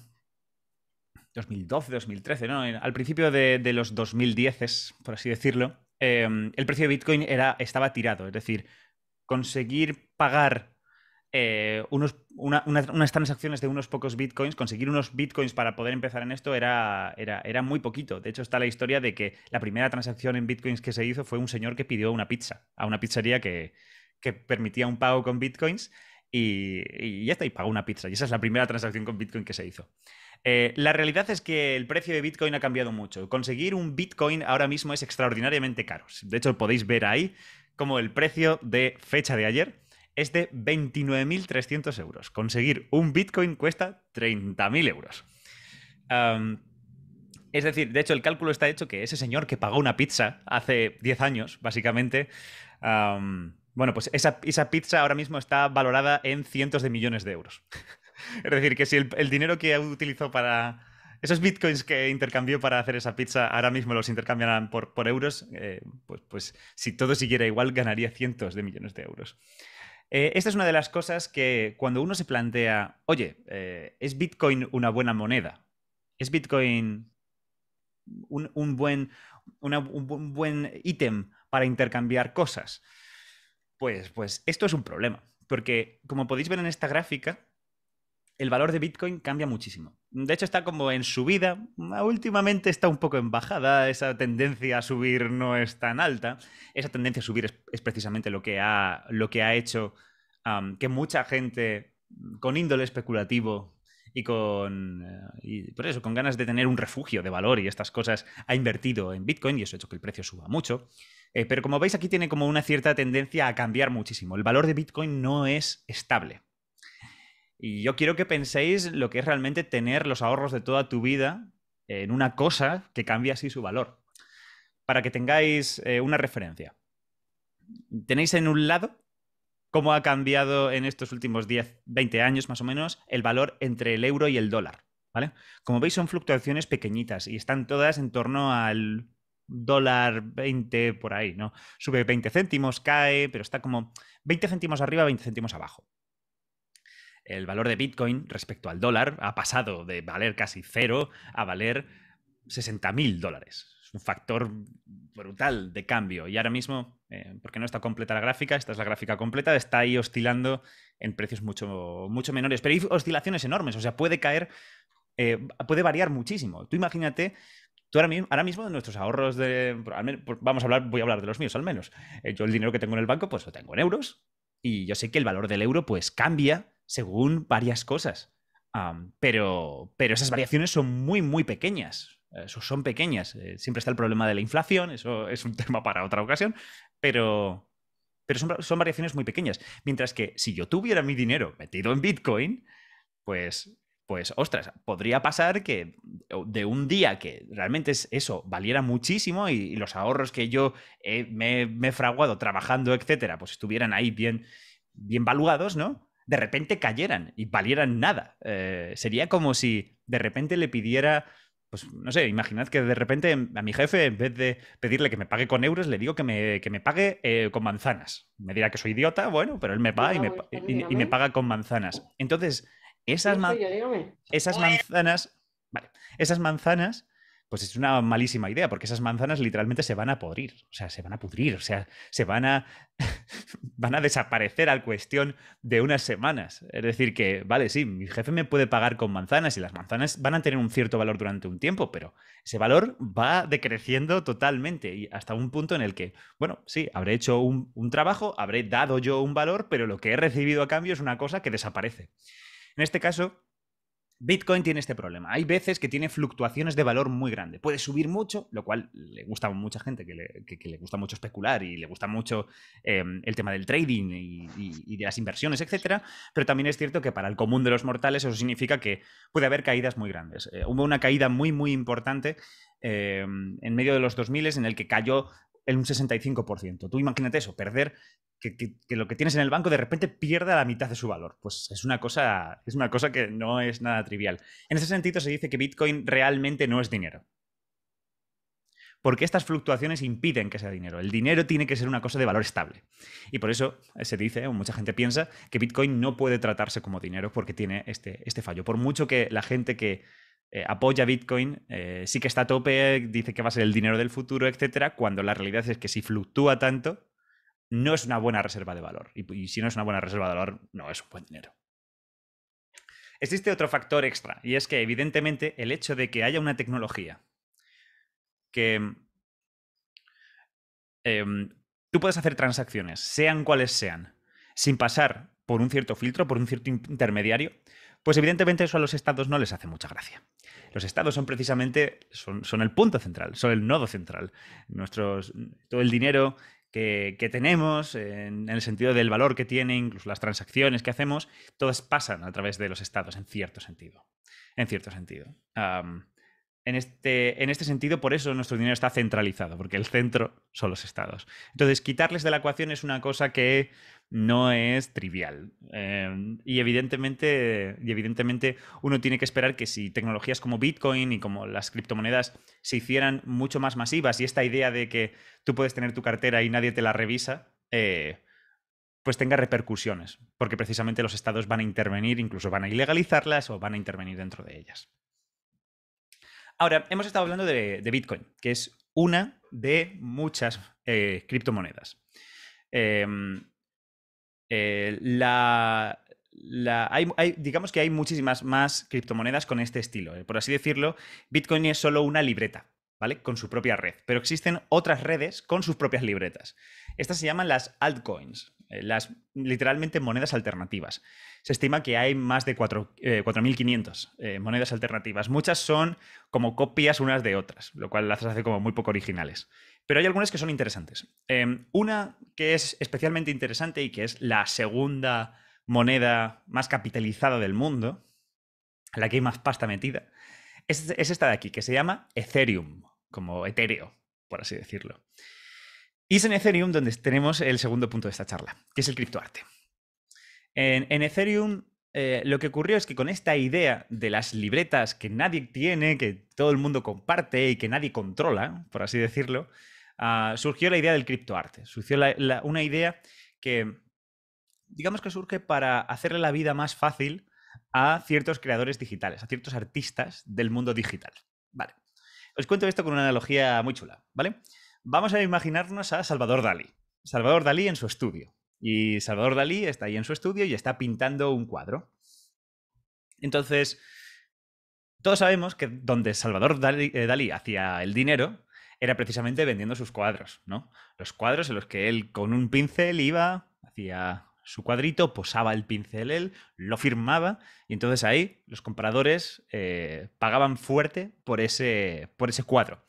2012, 2013, ¿no? Al principio de, los 2010, por así decirlo, el precio de Bitcoin era, estaba tirado. Es decir, conseguir pagar eh, unos, unas transacciones de unos pocos bitcoins, conseguir unos bitcoins para poder empezar en esto era, era, muy poquito. De hecho, está la historia de que la primera transacción en bitcoins que se hizo fue un señor que pidió una pizza a una pizzería que, permitía un pago con bitcoins y, ya está, y pagó una pizza. Y esa es la primera transacción con bitcoin que se hizo. Eh, la realidad es que el precio de Bitcoin ha cambiado mucho. Conseguir un Bitcoin ahora mismo es extraordinariamente caro. De hecho, podéis ver ahí como el precio de fecha de ayer es de 29.300 euros. Conseguir un Bitcoin cuesta 30.000 euros. es decir, de hecho el cálculo está hecho que ese señor que pagó una pizza hace 10 años, básicamente, bueno, pues esa, esa, pizza ahora mismo está valorada en cientos de millones de euros. es decir, que si el, dinero que utilizó para, esos bitcoins que intercambió para hacer esa pizza ahora mismo los intercambiarán por, por euros, eh, pues, pues si todo siguiera igual ganaría cientos de millones de euros. Eh, esta es una de las cosas que cuando uno se plantea, oye, eh, ¿es Bitcoin una buena moneda? ¿Es Bitcoin un, buen un buen ítem para intercambiar cosas? Pues, pues esto es un problema, porque como podéis ver en esta gráfica, el valor de Bitcoin cambia muchísimo. De hecho, está como en subida. Últimamente está un poco en bajada. Esa tendencia a subir no es tan alta. Esa tendencia a subir es, precisamente lo que ha, lo que ha hecho que mucha gente con índole especulativo y con eh, por eso con ganas de tener un refugio de valor y estas cosas ha invertido en Bitcoin y eso ha hecho que el precio suba mucho. Eh, pero como veis aquí tiene como una cierta tendencia a cambiar muchísimo. El valor de Bitcoin no es estable. Y yo quiero que penséis lo que es realmente tener los ahorros de toda tu vida en una cosa que cambia así su valor, para que tengáis eh, una referencia. Tenéis en un lado cómo ha cambiado en estos últimos 10, 20 años más o menos el valor entre el euro y el dólar. ¿vale? Como veis son fluctuaciones pequeñitas y están todas en torno al dólar 20 por ahí, ¿no? Sube 20 céntimos, cae, pero está como 20 céntimos arriba, 20 céntimos abajo. El valor de Bitcoin respecto al dólar ha pasado de valer casi cero a valer 60.000 dólares. Es un factor brutal de cambio. Y ahora mismo, eh, porque no está completa la gráfica, esta es la gráfica completa, está ahí oscilando en precios mucho, mucho menores. Pero hay oscilaciones enormes, o sea, puede caer, eh, puede variar muchísimo. Tú imagínate Tú ahora mismo, ahora mismo, nuestros ahorros de. Vamos a hablar, voy a hablar de los míos al menos. Eh, yo el dinero que tengo en el banco, pues lo tengo en euros. Y yo sé que el valor del euro, pues cambia según varias cosas. pero, pero esas variaciones son muy, muy pequeñas. Eso son pequeñas. Eh, siempre está el problema de la inflación, eso es un tema para otra ocasión, pero, pero son, variaciones muy pequeñas. Mientras que si yo tuviera mi dinero metido en Bitcoin, pues, pues ostras, podría pasar que de un día que realmente eso valiera muchísimo y, los ahorros que yo he, me, he fraguado trabajando, etcétera, pues estuvieran ahí bien, bien valuados, ¿no? de repente cayeran y valieran nada. Eh, sería como si de repente le pidiera, pues no sé, imaginad que de repente a mi jefe, en vez de pedirle que me pague con euros, le digo que me, que me pague eh, con manzanas. Me dirá que soy idiota, bueno, pero él me paga y me, me paga con manzanas. Entonces, esas, esas manzanas... Vale, esas manzanas pues es una malísima idea, porque esas manzanas literalmente se van a podrir, o sea, se van a pudrir, o sea, se van a, van a desaparecer al cuestión de unas semanas. Es decir, que, vale, sí, mi jefe me puede pagar con manzanas y las manzanas van a tener un cierto valor durante un tiempo, pero ese valor va decreciendo totalmente y hasta un punto en el que, bueno, sí, habré hecho un, un trabajo, habré dado yo un valor, pero lo que he recibido a cambio es una cosa que desaparece. En este caso, Bitcoin tiene este problema. Hay veces que tiene fluctuaciones de valor muy grande. Puede subir mucho, lo cual le gusta a mucha gente, que le, gusta mucho especular y le gusta mucho em, el tema del trading y, de las inversiones, etc. Pero también es cierto que para el común de los mortales eso significa que puede haber caídas muy grandes. Eh, hubo una caída muy, muy importante em, en medio de los 2000 en el que cayó en un 65%. Tú imagínate eso, perder que, lo que tienes en el banco de repente pierda la mitad de su valor. Pues es una cosa, es una cosa que no es nada trivial. En ese sentido se dice que Bitcoin realmente no es dinero. Porque estas fluctuaciones impiden que sea dinero. El dinero tiene que ser una cosa de valor estable. Y por eso eh, se dice, o mucha gente piensa, que Bitcoin no puede tratarse como dinero porque tiene este, este fallo. Por mucho que la gente que, eh, apoya Bitcoin, eh, sí que está a tope, dice que va a ser el dinero del futuro, etcétera, cuando la realidad es que si fluctúa tanto, no es una buena reserva de valor. Y, si no es una buena reserva de valor, no es un buen dinero. Existe otro factor extra, y es que evidentemente el hecho de que haya una tecnología que em, tú puedes hacer transacciones, sean cuales sean, sin pasar por un cierto filtro, por un cierto intermediario, pues evidentemente eso a los estados no les hace mucha gracia. Los estados son precisamente, son, el punto central, son el nodo central. Nuestros, todo el dinero que, tenemos, en, el sentido del valor que tiene, incluso las transacciones que hacemos, todas pasan a través de los estados, en cierto sentido. En cierto sentido. en, este, en este sentido, por eso nuestro dinero está centralizado, porque el centro son los estados. Entonces, quitarles de la ecuación es una cosa que no es trivial. Em, y, evidentemente, y evidentemente uno tiene que esperar que si tecnologías como Bitcoin y como las criptomonedas se hicieran mucho más masivas y esta idea de que tú puedes tener tu cartera y nadie te la revisa, eh, pues tenga repercusiones, porque precisamente los estados van a intervenir, incluso van a ilegalizarlas o van a intervenir dentro de ellas. Ahora, hemos estado hablando de, Bitcoin, que es una de muchas eh, criptomonedas. Em, eh, hay, digamos que hay muchísimas más criptomonedas con este estilo. Eh, por así decirlo, Bitcoin es solo una libreta, ¿vale? Con su propia red. Pero existen otras redes con sus propias libretas. Estas se llaman las altcoins, eh, las literalmente monedas alternativas. Se estima que hay más de 4.500 monedas alternativas. Muchas son como copias unas de otras, lo cual las hace como muy poco originales. Pero hay algunas que son interesantes. Em, una que es especialmente interesante y que es la segunda moneda más capitalizada del mundo, la que hay más pasta metida, es, esta de aquí, que se llama Ethereum, como etéreo, por así decirlo. Y es en Ethereum donde tenemos el segundo punto de esta charla, que es el criptoarte. En, Ethereum eh, lo que ocurrió es que con esta idea de las libretas que nadie tiene, que todo el mundo comparte y que nadie controla, por así decirlo, Ah, surgió la idea del criptoarte. Surgió una idea que, digamos que surge para hacerle la vida más fácil a ciertos creadores digitales, a ciertos artistas del mundo digital. Vale. Os cuento esto con una analogía muy chula, ¿vale? Vamos a imaginarnos a Salvador Dalí. Salvador Dalí en su estudio. Y Salvador Dalí está ahí en su estudio y está pintando un cuadro. Entonces, todos sabemos que donde Salvador Dalí eh, hacía el dinero era precisamente vendiendo sus cuadros, ¿no? Los cuadros en los que él con un pincel iba, hacía su cuadrito, posaba el pincel él, lo firmaba y entonces ahí los compradores eh, pagaban fuerte por ese, por ese cuadro.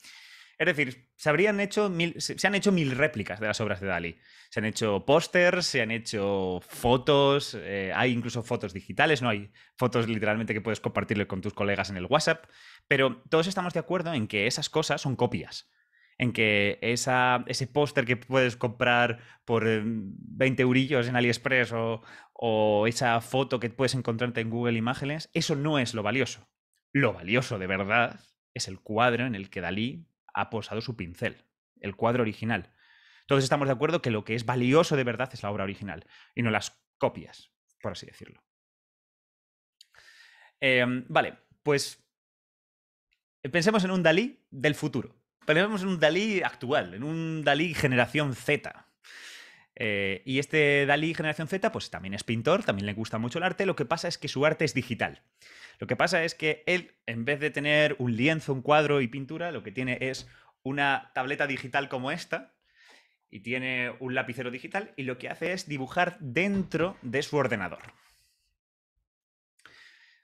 Es decir, se, habrían hecho se han hecho mil réplicas de las obras de Dalí. Se han hecho pósters, se han hecho fotos, eh, hay incluso fotos digitales, no hay fotos literalmente que puedes compartirle con tus colegas en el WhatsApp, pero todos estamos de acuerdo en que esas cosas son copias en que ese póster que puedes comprar por 20 eh, eurillos en AliExpress o, esa foto que puedes encontrarte en Google Imágenes, eso no es lo valioso. Lo valioso de verdad es el cuadro en el que Dalí ha posado su pincel, el cuadro original. todos estamos de acuerdo que lo que es valioso de verdad es la obra original y no las copias, por así decirlo. Em, vale, pues eh, pensemos en un Dalí del futuro. Pensemos en un Dalí actual, en un Dalí generación Z. Eh, y este Dalí Generación Z, pues también es pintor, también le gusta mucho el arte, lo que pasa es que su arte es digital. Lo que pasa es que él, en vez de tener un lienzo, un cuadro y pintura, lo que tiene es una tableta digital como esta, y tiene un lapicero digital, y lo que hace es dibujar dentro de su ordenador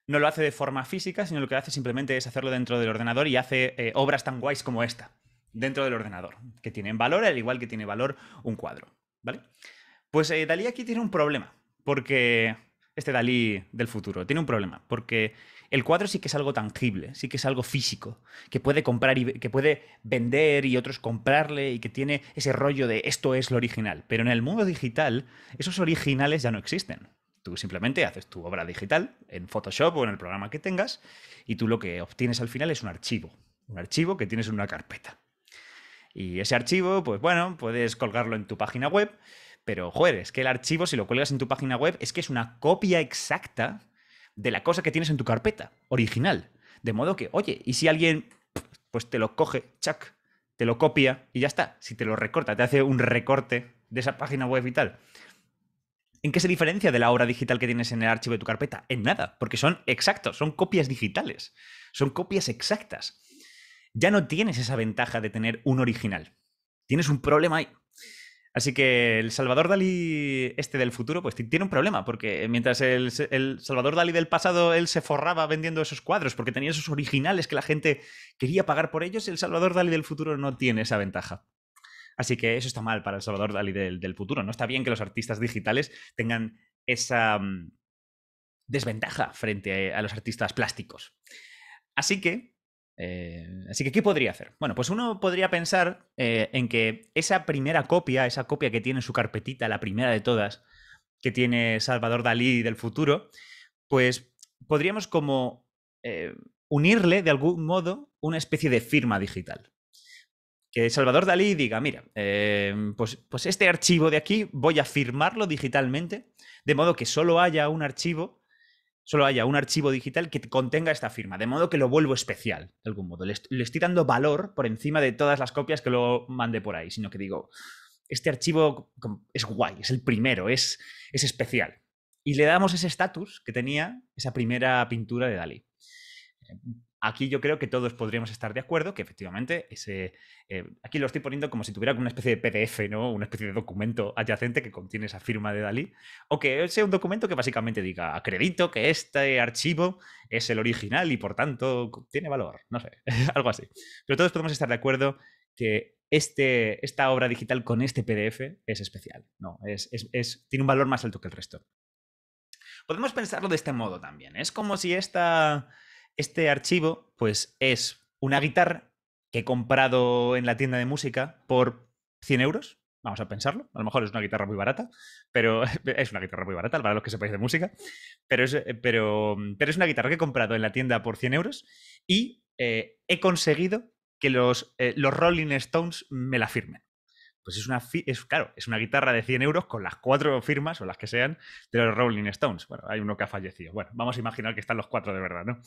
no lo hace de forma física, sino lo que hace simplemente es hacerlo dentro del ordenador y hace eh, obras tan guays como esta, dentro del ordenador, que tienen valor al igual que tiene valor un cuadro, ¿vale? Pues eh, Dalí aquí tiene un problema, porque este Dalí del futuro tiene un problema, porque el cuadro sí que es algo tangible, sí que es algo físico, que puede comprar y que puede vender y otros comprarle y que tiene ese rollo de esto es lo original, pero en el mundo digital esos originales ya no existen. Tú simplemente haces tu obra digital en Photoshop o en el programa que tengas y tú lo que obtienes al final es un archivo, un archivo que tienes en una carpeta. Y ese archivo, pues bueno, puedes colgarlo en tu página web, pero joder, es que el archivo, si lo cuelgas en tu página web, es que es una copia exacta de la cosa que tienes en tu carpeta, original. De modo que, oye, y si alguien, pues te lo coge, chac, te lo copia y ya está. Si te lo recorta, te hace un recorte de esa página web y tal, ¿En qué se diferencia de la obra digital que tienes en el archivo de tu carpeta? En nada, porque son exactos, son copias digitales, son copias exactas. Ya no tienes esa ventaja de tener un original. Tienes un problema ahí. Así que el Salvador Dalí este del futuro, pues tiene un problema, porque mientras el, Salvador Dalí del pasado, él se forraba vendiendo esos cuadros, porque tenía esos originales que la gente quería pagar por ellos, el Salvador Dalí del futuro no tiene esa ventaja. Así que eso está mal para El Salvador Dalí del, futuro. No está bien que los artistas digitales tengan esa mm, desventaja frente eh, a, los artistas plásticos. Así que eh, así que, ¿qué podría hacer? Bueno, pues uno podría pensar eh, en que esa primera copia, esa copia que tiene en su carpetita, la primera de todas, que tiene Salvador Dalí del futuro, pues podríamos como unirle de algún modo una especie de firma digital que Salvador Dalí diga, mira, em, pues, pues este archivo de aquí voy a firmarlo digitalmente, de modo que solo haya un archivo, solo haya un archivo digital que contenga esta firma, de modo que lo vuelvo especial, de algún modo. Le, estoy dando valor por encima de todas las copias que lo mandé por ahí, sino que digo, este archivo es guay, es el primero, es, es especial. Y le damos ese estatus que tenía esa primera pintura de Dalí Aquí yo creo que todos podríamos estar de acuerdo que efectivamente ese, eh, aquí lo estoy poniendo como si tuviera una especie de PDF, ¿no? Una especie de documento adyacente que contiene esa firma de Dalí. O que sea un documento que básicamente diga, acredito que este archivo es el original y por tanto tiene valor. No sé, algo así. Pero todos podemos estar de acuerdo que este, esta obra digital con este PDF es especial. No, tiene un valor más alto que el resto. Podemos pensarlo de este modo también. Es como si esta este archivo, pues, es una guitarra que he comprado en la tienda de música por 100 euros. Vamos a pensarlo. A lo mejor es una guitarra muy barata, pero es una guitarra muy barata para los que sepáis de música. Pero es, eh, pero, pero es una guitarra que he comprado en la tienda por 100 euros y eh, he conseguido que los, eh, los Rolling Stones me la firmen pues es una, claro, es una guitarra de 100 euros con las cuatro firmas o las que sean de los Rolling Stones. Bueno, hay uno que ha fallecido. Bueno, vamos a imaginar que están los cuatro de verdad, ¿no?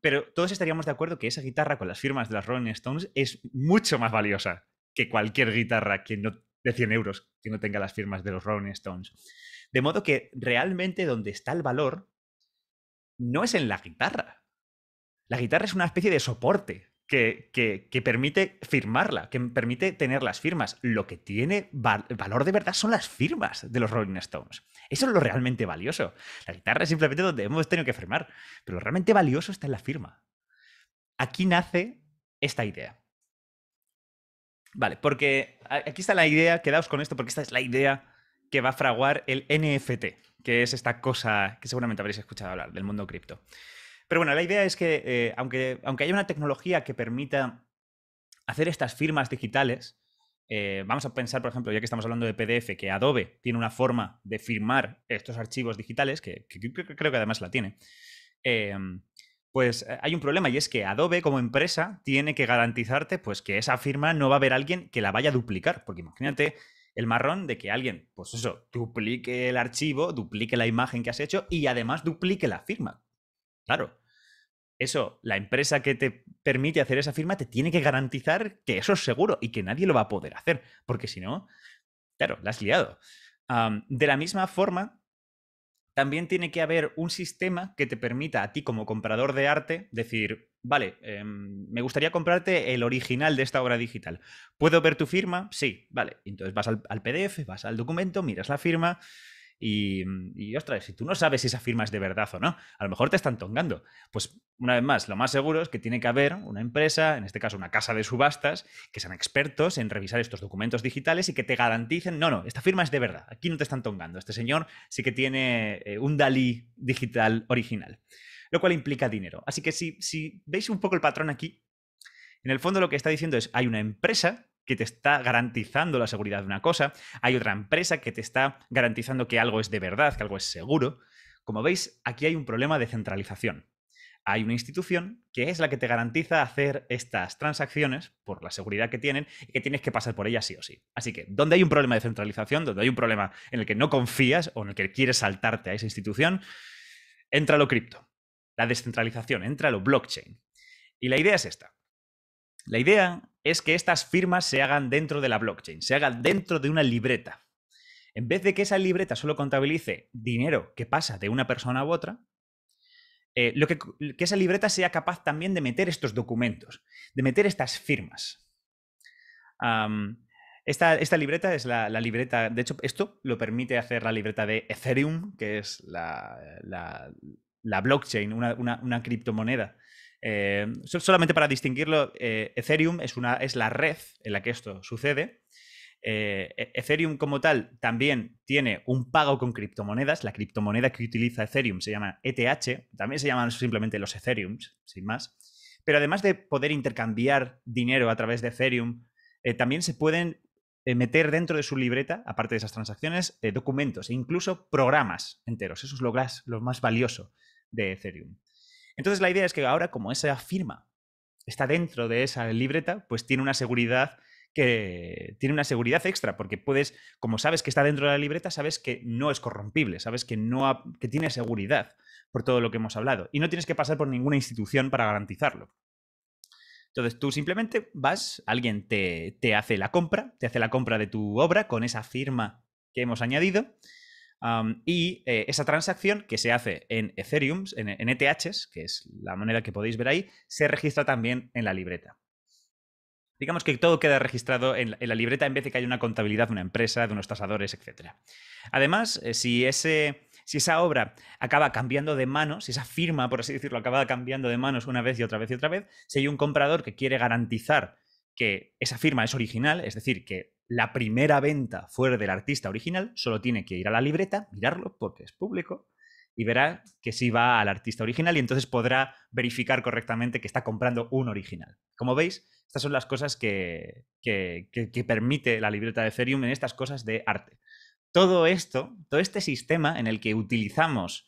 pero todos estaríamos de acuerdo que esa guitarra con las firmas de los Rolling Stones es mucho más valiosa que cualquier guitarra que de 100 euros que no tenga las firmas de los Rolling Stones. De modo que realmente donde está el valor no es en la guitarra. La guitarra es una especie de soporte que, permite firmarla, que permite tener las firmas. Lo que tiene valor de verdad son las firmas de los Rolling Stones. Eso es lo realmente valioso. La guitarra es simplemente donde hemos tenido que firmar, pero lo realmente valioso está en la firma. Aquí nace esta idea. Vale, porque aquí está la idea, quedaos con esto porque esta es la idea que va a fraguar el NFT, que es esta cosa que seguramente habréis escuchado hablar del mundo cripto. Pero bueno, la idea es que eh, aunque, aunque haya una tecnología que permita hacer estas firmas digitales, eh, vamos a pensar, por ejemplo, ya que estamos hablando de PDF, que Adobe tiene una forma de firmar estos archivos digitales, que, creo que además la tiene, em, pues eh, hay un problema y es que Adobe como empresa tiene que garantizarte pues, que esa firma no va a haber alguien que la vaya a duplicar, porque imagínate el marrón de que alguien, pues eso, duplique el archivo, duplique la imagen que has hecho y además duplique la firma. Claro, eso, la empresa que te permite hacer esa firma te tiene que garantizar que eso es seguro y que nadie lo va a poder hacer, porque si no, claro, la has liado. de la misma forma, también tiene que haber un sistema que te permita a ti como comprador de arte decir, vale, em, me gustaría comprarte el original de esta obra digital. ¿Puedo ver tu firma? Sí, vale. Entonces vas al PDF, vas al documento, miras la firma, y, mm, y, ostras, si tú no sabes si esa firma es de verdad o no, a lo mejor te están tongando. Pues una vez más, lo más seguro es que tiene que haber una empresa, en este caso una casa de subastas, que sean expertos en revisar estos documentos digitales y que te garanticen, no, no, esta firma es de verdad, aquí no te están tongando, este señor sí que tiene eh, un Dalí digital original, lo cual implica dinero. Así que si, si veis un poco el patrón aquí, en el fondo lo que está diciendo es, hay una empresa que te está garantizando la seguridad de una cosa, hay otra empresa que te está garantizando que algo es de verdad, que algo es seguro. Como veis, aquí hay un problema de centralización. Hay una institución que es la que te garantiza hacer estas transacciones por la seguridad que tienen y que tienes que pasar por ella sí o sí. Así que, donde hay un problema de centralización, donde hay un problema en el que no confías o en el que quieres saltarte a esa institución, entra lo cripto, la descentralización, entra lo blockchain. Y la idea es esta. La idea es que estas firmas se hagan dentro de la blockchain, se hagan dentro de una libreta. En vez de que esa libreta solo contabilice dinero que pasa de una persona a otra, eh, lo que, esa libreta sea capaz también de meter estos documentos, de meter estas firmas. esta, libreta es la, libreta, de hecho, esto lo permite hacer la libreta de Ethereum, que es la, blockchain, una criptomoneda eh, solamente para distinguirlo, eh, Ethereum es, la red en la que esto sucede. Eh, e-, Ethereum como tal también tiene un pago con criptomonedas. La criptomoneda que utiliza Ethereum se llama ETH, también se llaman simplemente los Ethereums, sin más. Pero además de poder intercambiar dinero a través de Ethereum, también se pueden meter dentro de su libreta, aparte de esas transacciones, documentos e incluso programas enteros. Eso es lo lo más valioso de Ethereum. Entonces la idea es que ahora como esa firma está dentro de esa libreta, pues tiene una seguridad que tiene una seguridad extra, porque puedes, como sabes que está dentro de la libreta, sabes que no es corrompible, sabes que, no que tiene seguridad por todo lo que hemos hablado. Y no tienes que pasar por ninguna institución para garantizarlo. Entonces tú simplemente vas, alguien te, te hace la compra, te hace la compra de tu obra con esa firma que hemos añadido, y eh, esa transacción que se hace en Ethereum, en, ETHs, e que es la moneda que podéis ver ahí, se registra también en la libreta. Digamos que todo queda registrado en la, libreta en vez de que haya una contabilidad de una empresa, de unos tasadores, etc. Además, eh, si, ese, si esa obra acaba cambiando de manos, si esa firma, por así decirlo, acaba cambiando de manos una vez y otra vez y otra vez, si hay un comprador que quiere garantizar que esa firma es original, es decir, que la primera venta fuera del artista original, solo tiene que ir a la libreta, mirarlo porque es público y verá que sí va al artista original y entonces podrá verificar correctamente que está comprando un original. Como veis, estas son las cosas que, permite la libreta de Ethereum en estas cosas de arte. Todo esto, todo este sistema en el que utilizamos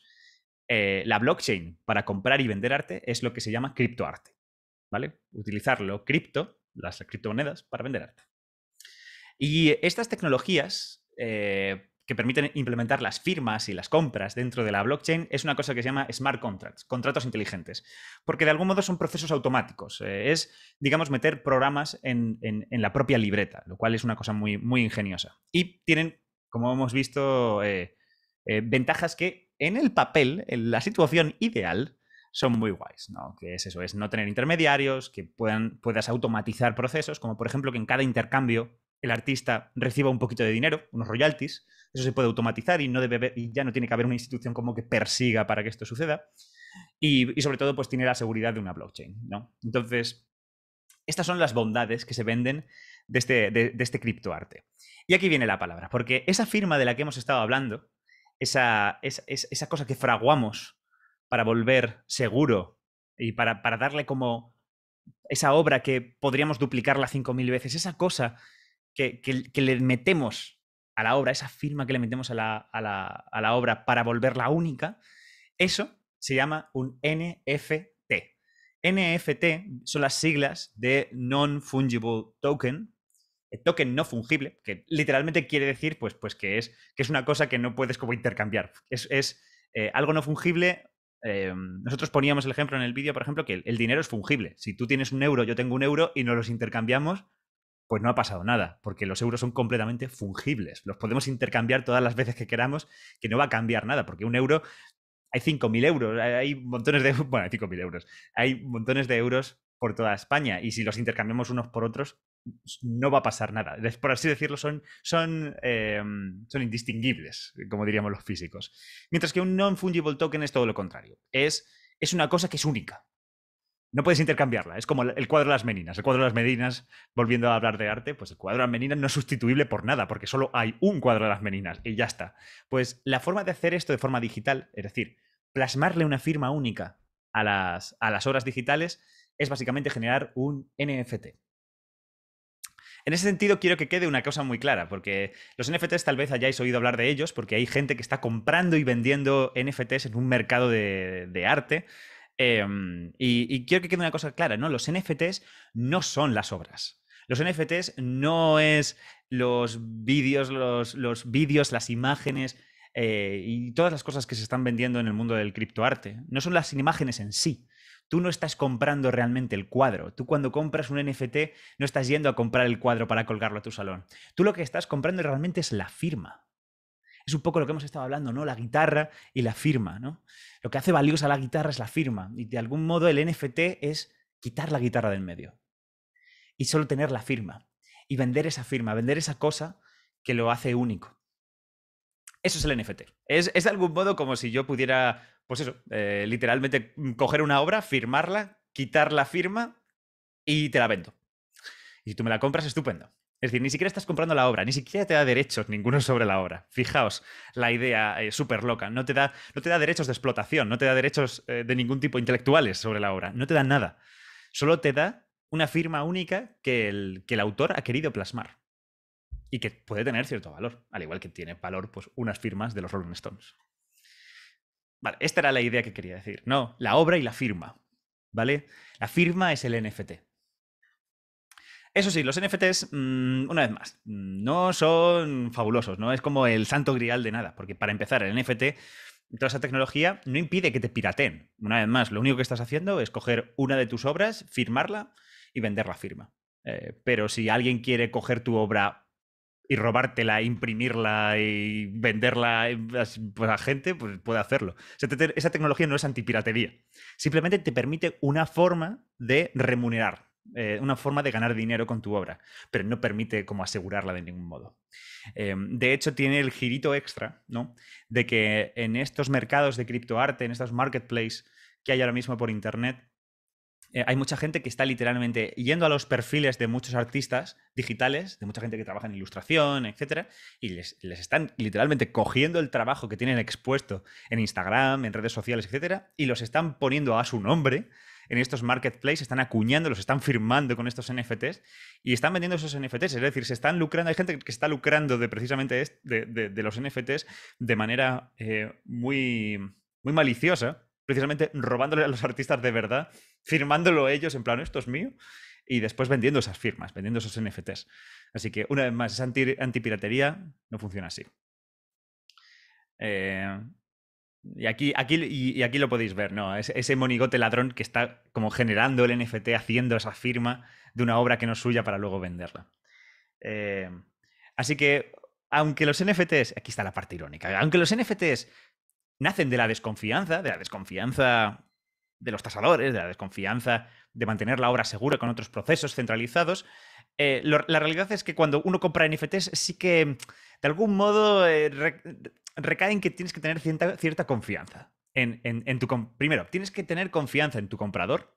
eh, la blockchain para comprar y vender arte es lo que se llama criptoarte. ¿Vale? Utilizarlo, cripto, las criptomonedas, para vender arte. Y estas tecnologías eh, que permiten implementar las firmas y las compras dentro de la blockchain es una cosa que se llama smart contracts, contratos inteligentes, porque de algún modo son procesos automáticos. Eh, es, digamos, meter programas en, la propia libreta, lo cual es una cosa muy, muy ingeniosa. Y tienen, como hemos visto, eh, ventajas que en el papel, en la situación ideal, son muy guays, ¿no? Que es eso, es no tener intermediarios, que puedan, puedas automatizar procesos, como por ejemplo que en cada intercambio el artista reciba un poquito de dinero, unos royalties. Eso se puede automatizar y, no debe, ya no tiene que haber una institución como que persiga para que esto suceda. Y, sobre todo, pues tiene la seguridad de una blockchain, ¿no? Entonces, estas son las bondades que se venden de este, este criptoarte. Y aquí viene la palabra, porque esa firma de la que hemos estado hablando, esa, esa, cosa que fraguamos para volver seguro y para, para darle como esa obra que podríamos duplicarla 5.000 veces, esa cosa que, le metemos a la obra, esa firma que le metemos a la, la, obra para volverla única, eso se llama un NFT. NFT son las siglas de Non-Fungible Token, eh, token no fungible, que literalmente quiere decir pues, pues que, es, es una cosa que no puedes como intercambiar. Es, eh, algo no fungible. Eh, nosotros poníamos el ejemplo en el vídeo, por ejemplo, que el, el, dinero es fungible. Si tú tienes un euro, yo tengo un euro y nos los intercambiamos, pues no ha pasado nada, porque los euros son completamente fungibles. Los podemos intercambiar todas las veces que queramos, que no va a cambiar nada, porque un euro, hay 5.000 euros, hay montones de, bueno, hay 5.000 euros, hay montones de euros por toda España, y si los intercambiamos unos por otros, no va a pasar nada. Por así decirlo, son, son, em, son indistinguibles, como diríamos los físicos. Mientras que un non-fungible token es todo lo contrario. Es, es una cosa que es única. No puedes intercambiarla. Es como el cuadro de las meninas. El cuadro de las meninas, volviendo a hablar de arte, pues el cuadro de las meninas no es sustituible por nada, porque solo hay un cuadro de las meninas y ya está. Pues la forma de hacer esto de forma digital, es decir, plasmarle una firma única a las, obras digitales, es básicamente generar un NFT. En ese sentido, quiero que quede una cosa muy clara, porque los NFTs tal vez hayáis oído hablar de ellos, porque hay gente que está comprando y vendiendo NFTs en un mercado de, de arte Em, y, quiero que quede una cosa clara, ¿no? Los NFTs no son las obras. Los NFTs no es los vídeos, los, vídeos, las imágenes eh, y todas las cosas que se están vendiendo en el mundo del criptoarte. No son las imágenes en sí. Tú no estás comprando realmente el cuadro. Tú cuando compras un NFT no estás yendo a comprar el cuadro para colgarlo a tu salón. Tú lo que estás comprando realmente es la firma. Es un poco lo que hemos estado hablando, ¿no? La guitarra y la firma, ¿no? Lo que hace valiosa la guitarra es la firma y de algún modo el NFT es quitar la guitarra del medio y solo tener la firma y vender esa firma, vender esa cosa que lo hace único. Eso es el NFT. Es, de algún modo como si yo pudiera, pues eso, eh, literalmente coger una obra, firmarla, quitar la firma y te la vendo. Y si tú me la compras, estupendo. Es decir, ni siquiera estás comprando la obra, ni siquiera te da derechos ninguno sobre la obra. Fijaos, la idea es eh, súper loca. No te, da, no te da derechos de explotación, no te da derechos eh, de ningún tipo intelectuales sobre la obra, no te da nada. Solo te da una firma única que el, que el autor ha querido plasmar y que puede tener cierto valor, al igual que tiene valor pues, unas firmas de los Rolling Stones. Vale, esta era la idea que quería decir. No, la obra y la firma. ¿Vale? La firma es el NFT. Eso sí, los NFTs, mm, una vez más, mm, no son fabulosos, no es como el santo grial de nada, porque para empezar, el NFT, toda esa tecnología no impide que te pirateen. Una vez más, lo único que estás haciendo es coger una de tus obras, firmarla y vender la firma. Eh, pero si alguien quiere coger tu obra y robártela, imprimirla y venderla eh, pues, pues a gente, pues puede hacerlo. esa tecnología no es antipiratería. Simplemente te permite una forma de remunerar eh, una forma de ganar dinero con tu obra, pero no permite como asegurarla de ningún modo. Eh, de hecho, tiene el girito extra, ¿no? De que en estos mercados de criptoarte, en estos marketplaces que hay ahora mismo por internet, eh, hay mucha gente que está literalmente yendo a los perfiles de muchos artistas digitales, de mucha gente que trabaja en ilustración, etcétera, y les, les, están literalmente cogiendo el trabajo que tienen expuesto en Instagram, en redes sociales, etcétera, y los están poniendo a su nombre en estos marketplaces, están acuñándolos, están firmando con estos NFTs y están vendiendo esos NFTs. Es decir, se están lucrando, hay gente que está lucrando de precisamente de, los NFTs de manera eh, muy, muy maliciosa, precisamente robándole a los artistas de verdad, firmándolo ellos en plan, esto es mío y después vendiendo esas firmas, vendiendo esos NFTs. Así que, una vez más, esa antipiratería no funciona así. Eh, y aquí, aquí, y, aquí lo podéis ver, ¿no? ese monigote ladrón que está como generando el NFT, haciendo esa firma de una obra que no es suya para luego venderla. Eh, así que, aunque los NFTs, aquí está la parte irónica, aunque los NFTs nacen de la desconfianza, de la desconfianza de los tasadores, de la desconfianza de mantener la obra segura con otros procesos centralizados, eh, la realidad es que cuando uno compra NFTs sí que de algún modo eh, recae en que tienes que tener cierta, cierta confianza. En, tu Primero, tienes que tener confianza en tu comprador.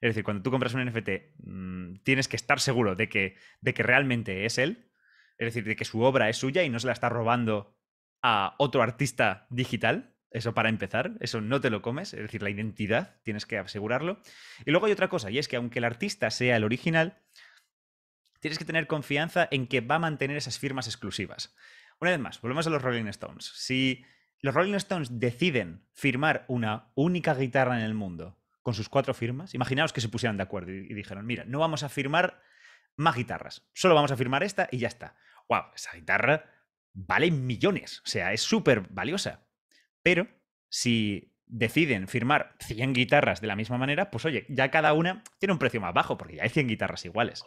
Es decir, cuando tú compras un NFT, mm, tienes que estar seguro de que, de que realmente es él. Es decir, de que su obra es suya y no se la está robando a otro artista digital. Eso para empezar, eso no te lo comes, es decir, la identidad tienes que asegurarlo. Y luego hay otra cosa, y es que aunque el artista sea el original, tienes que tener confianza en que va a mantener esas firmas exclusivas. Una vez más, volvemos a los Rolling Stones. Si los Rolling Stones deciden firmar una única guitarra en el mundo con sus cuatro firmas, imaginaos que se pusieran de acuerdo y, dijeron, mira, no vamos a firmar más guitarras, solo vamos a firmar esta y ya está. ¡Wow! Esa guitarra vale millones, o sea, es súper valiosa. Pero si deciden firmar 100 guitarras de la misma manera, pues oye, ya cada una tiene un precio más bajo porque ya hay 100 guitarras iguales.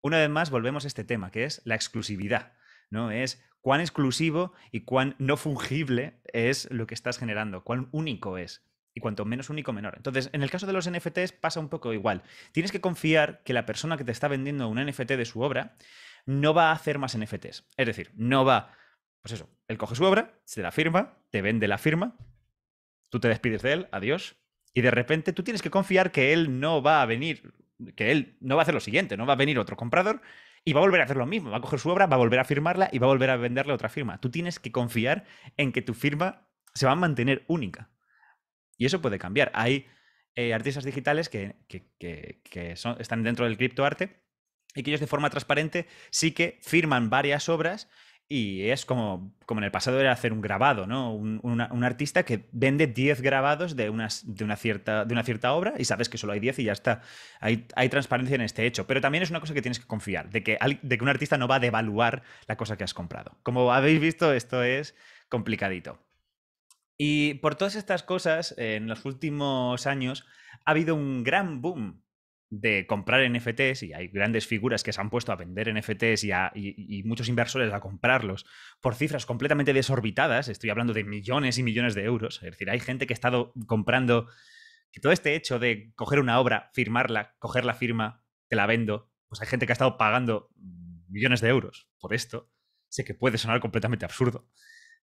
Una vez más, volvemos a este tema, que es la exclusividad. ¿no? Es cuán exclusivo y cuán no fungible es lo que estás generando, cuán único es. Y cuanto menos único, menor. Entonces, en el caso de los NFTs pasa un poco igual. Tienes que confiar que la persona que te está vendiendo un NFT de su obra no va a hacer más NFTs. Es decir, no va, pues eso, él coge su obra, se la firma, te vende la firma, tú te despides de él, adiós, y de repente tú tienes que confiar que él no va a venir, que él no va a hacer lo siguiente, no va a venir otro comprador y va a volver a hacer lo mismo, va a coger su obra, va a volver a firmarla y va a volver a venderle otra firma. Tú tienes que confiar en que tu firma se va a mantener única. Y eso puede cambiar. Hay eh, artistas digitales que, son, están dentro del criptoarte y que ellos de forma transparente sí que firman varias obras y es como, como en el pasado era hacer un grabado, ¿no? Un, artista que vende 10 grabados de, de, una cierta, de una cierta obra y sabes que solo hay 10 y ya está. Hay, transparencia en este hecho. Pero también es una cosa que tienes que confiar, de que, de que un artista no va a devaluar la cosa que has comprado. Como habéis visto, esto es complicadito. Y por todas estas cosas, en los últimos años ha habido un gran boom de comprar NFTs, y hay grandes figuras que se han puesto a vender NFTs y, y, muchos inversores a comprarlos por cifras completamente desorbitadas, estoy hablando de millones y millones de euros, es decir, hay gente que ha estado comprando, que todo este hecho de coger una obra, firmarla, coger la firma, te la vendo, pues hay gente que ha estado pagando millones de euros por esto, sé que puede sonar completamente absurdo,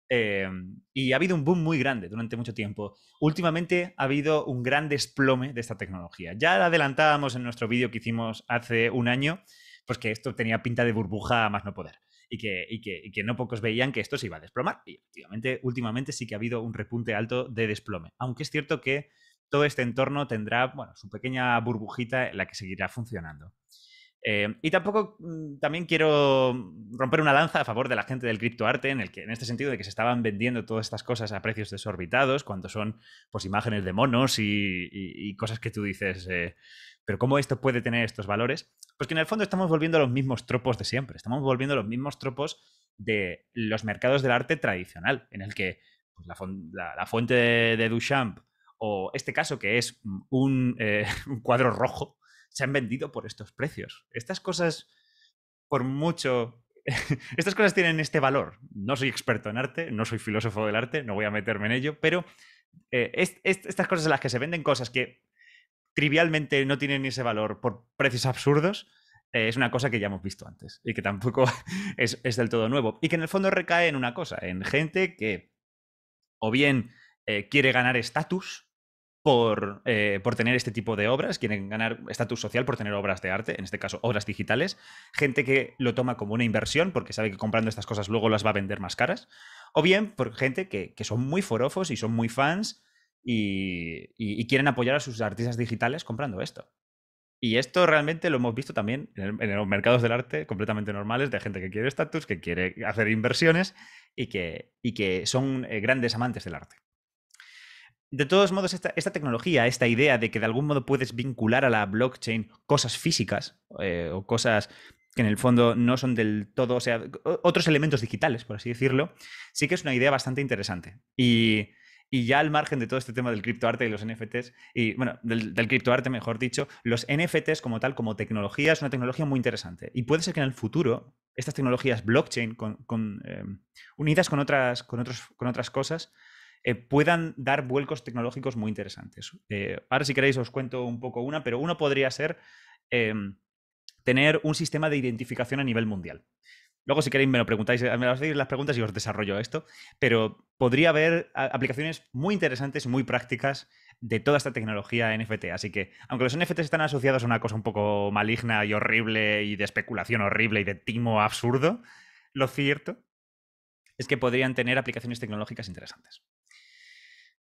Em, y ha habido un boom muy grande durante mucho tiempo. Últimamente ha habido un gran desplome de esta tecnología. Ya adelantábamos en nuestro vídeo que hicimos hace un año, pues que esto tenía pinta de burbuja a más no poder. Y que, y que, no pocos veían que esto se iba a desplomar. Y efectivamente, últimamente sí que ha habido un repunte alto de desplome. Aunque es cierto que todo este entorno tendrá bueno, su pequeña burbujita en la que seguirá funcionando. Eh, y tampoco mm, también quiero mm, romper una lanza a favor de la gente del criptoarte, en el que, en este sentido, de que se estaban vendiendo todas estas cosas a precios desorbitados, cuando son pues imágenes de monos y, cosas que tú dices. Eh, pero ¿cómo esto puede tener estos valores? Pues que en el fondo estamos volviendo a los mismos tropos de siempre. Estamos volviendo a los mismos tropos de los mercados del arte tradicional, en el que pues, la, fuente de, Duchamp o este caso que es mm, eh, un cuadro rojo, se han vendido por estos precios. Estas cosas, por mucho... estas cosas tienen este valor. No soy experto en arte, no soy filósofo del arte, no voy a meterme en ello, pero eh, estas cosas en las que se venden cosas que trivialmente no tienen ese valor por precios absurdos, eh, es una cosa que ya hemos visto antes y que tampoco es, del todo nuevo. Y que en el fondo recae en una cosa, en gente que o bien eh, quiere ganar estatus, por, eh, por, tener este tipo de obras, quieren ganar estatus social por tener obras de arte, en este caso obras digitales, gente que lo toma como una inversión porque sabe que comprando estas cosas luego las va a vender más caras, o bien por gente que, son muy forofos y son muy fans y, quieren apoyar a sus artistas digitales comprando esto. Y esto realmente lo hemos visto también en, los mercados del arte completamente normales, de gente que quiere estatus, que quiere hacer inversiones y que, que son eh, grandes amantes del arte. De todos modos, esta, tecnología, esta idea de que de algún modo puedes vincular a la blockchain cosas físicas eh, o cosas que en el fondo no son del todo, o sea, otros elementos digitales, por así decirlo, sí que es una idea bastante interesante. Y, ya al margen de todo este tema del criptoarte y los NFTs, y bueno, del, criptoarte mejor dicho, los NFTs como tal, como tecnología, es una tecnología muy interesante. Y puede ser que en el futuro estas tecnologías blockchain eh, unidas con otras, con, otros, con otras cosas eh, puedan dar vuelcos tecnológicos muy interesantes. Eh, ahora si queréis os cuento un poco una, pero uno podría ser em, tener un sistema de identificación a nivel mundial. Luego, si queréis, me lo preguntáis, eh, me hacéis las preguntas y os desarrollo esto. Pero podría haber aplicaciones muy interesantes y muy prácticas de toda esta tecnología NFT. Así que, aunque los NFTs están asociados a una cosa un poco maligna y horrible y de especulación horrible y de timo absurdo, lo cierto es que podrían tener aplicaciones tecnológicas interesantes.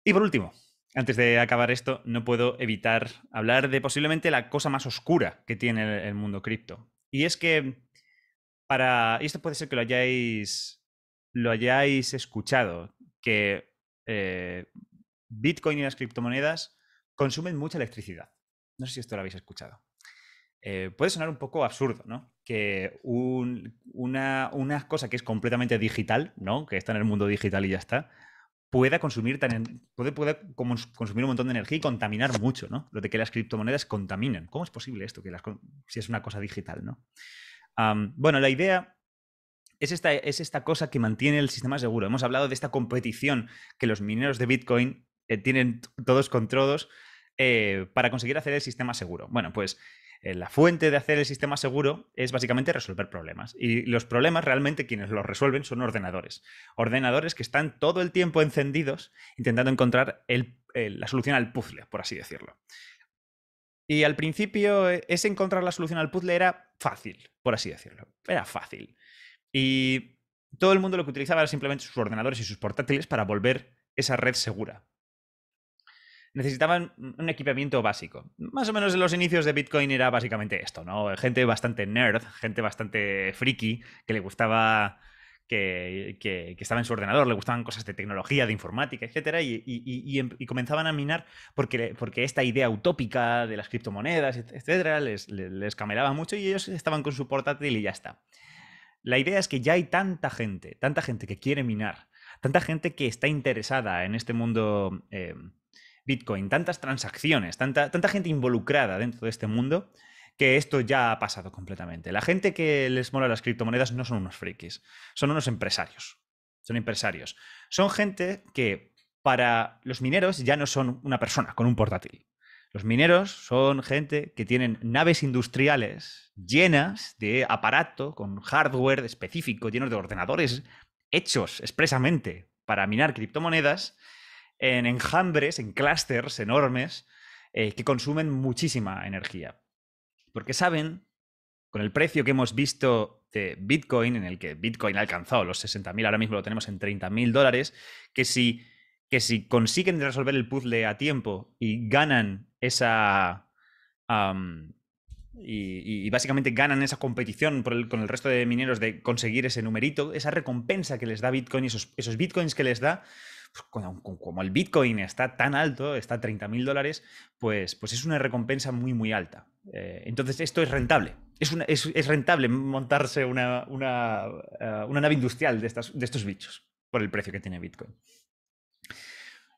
Y por último, antes de acabar esto, no puedo evitar hablar de posiblemente la cosa más oscura que tiene el, mundo cripto. Y es que para. Y esto puede ser que lo hayáis. lo hayáis escuchado. Que eh, Bitcoin y las criptomonedas consumen mucha electricidad. No sé si esto lo habéis escuchado. Eh, puede sonar un poco absurdo, ¿no? Que una, una cosa que es completamente digital, ¿no? Que está en el mundo digital y ya está pueda consumir tan puede, consumir un montón de energía y contaminar mucho, ¿no? Lo de que las criptomonedas contaminan. ¿Cómo es posible esto? Que las, si es una cosa digital, ¿no? bueno, la idea es esta, es esta cosa que mantiene el sistema seguro. Hemos hablado de esta competición que los mineros de Bitcoin eh, tienen todos con todos eh, para conseguir hacer el sistema seguro. Bueno, pues eh, la fuente de hacer el sistema seguro es básicamente resolver problemas. Y los problemas realmente quienes los resuelven son ordenadores. Ordenadores que están todo el tiempo encendidos intentando encontrar la solución al puzzle, por así decirlo. Y al principio eh, ese encontrar la solución al puzzle era fácil, por así decirlo. Era fácil. Y todo el mundo lo que utilizaba era simplemente sus ordenadores y sus portátiles para volver esa red segura, necesitaban un equipamiento básico. Más o menos en los inicios de Bitcoin era básicamente esto, ¿no? Gente bastante nerd, gente bastante friki, que le gustaba que, que, estaba en su ordenador, le gustaban cosas de tecnología, de informática, etcétera, em, y, comenzaban a minar porque, porque esta idea utópica de las criptomonedas, etcétera, les, les, camelaba mucho y ellos estaban con su portátil y ya está. La idea es que ya hay tanta gente, tanta gente que quiere minar, tanta gente que está interesada en este mundo em, Bitcoin, tantas transacciones, tanta, gente involucrada dentro de este mundo, que esto ya ha pasado completamente. La gente que les mola las criptomonedas no son unos frikis, son unos empresarios. Son empresarios. Son gente que para los mineros ya no son una persona con un portátil. Los mineros son gente que tienen naves industriales llenas de aparato con hardware específico, llenos de ordenadores hechos expresamente para minar criptomonedas en enjambres, en clusters enormes eh, que consumen muchísima energía. Porque saben, con el precio que hemos visto de Bitcoin, en el que Bitcoin ha alcanzado los 60.000, ahora mismo lo tenemos en 30.000 dólares, que si, que si consiguen resolver el puzzle a tiempo y ganan esa... y, básicamente ganan esa competición con el resto de mineros de conseguir ese numerito, esa recompensa que les da Bitcoin esos bitcoins que les da, pues, como el Bitcoin está tan alto, está a 30 mil dólares, pues, pues es una recompensa muy, muy alta. Eh, entonces, esto es rentable. Es, es, rentable montarse una, eh, nave industrial de, de estos bichos por el precio que tiene Bitcoin.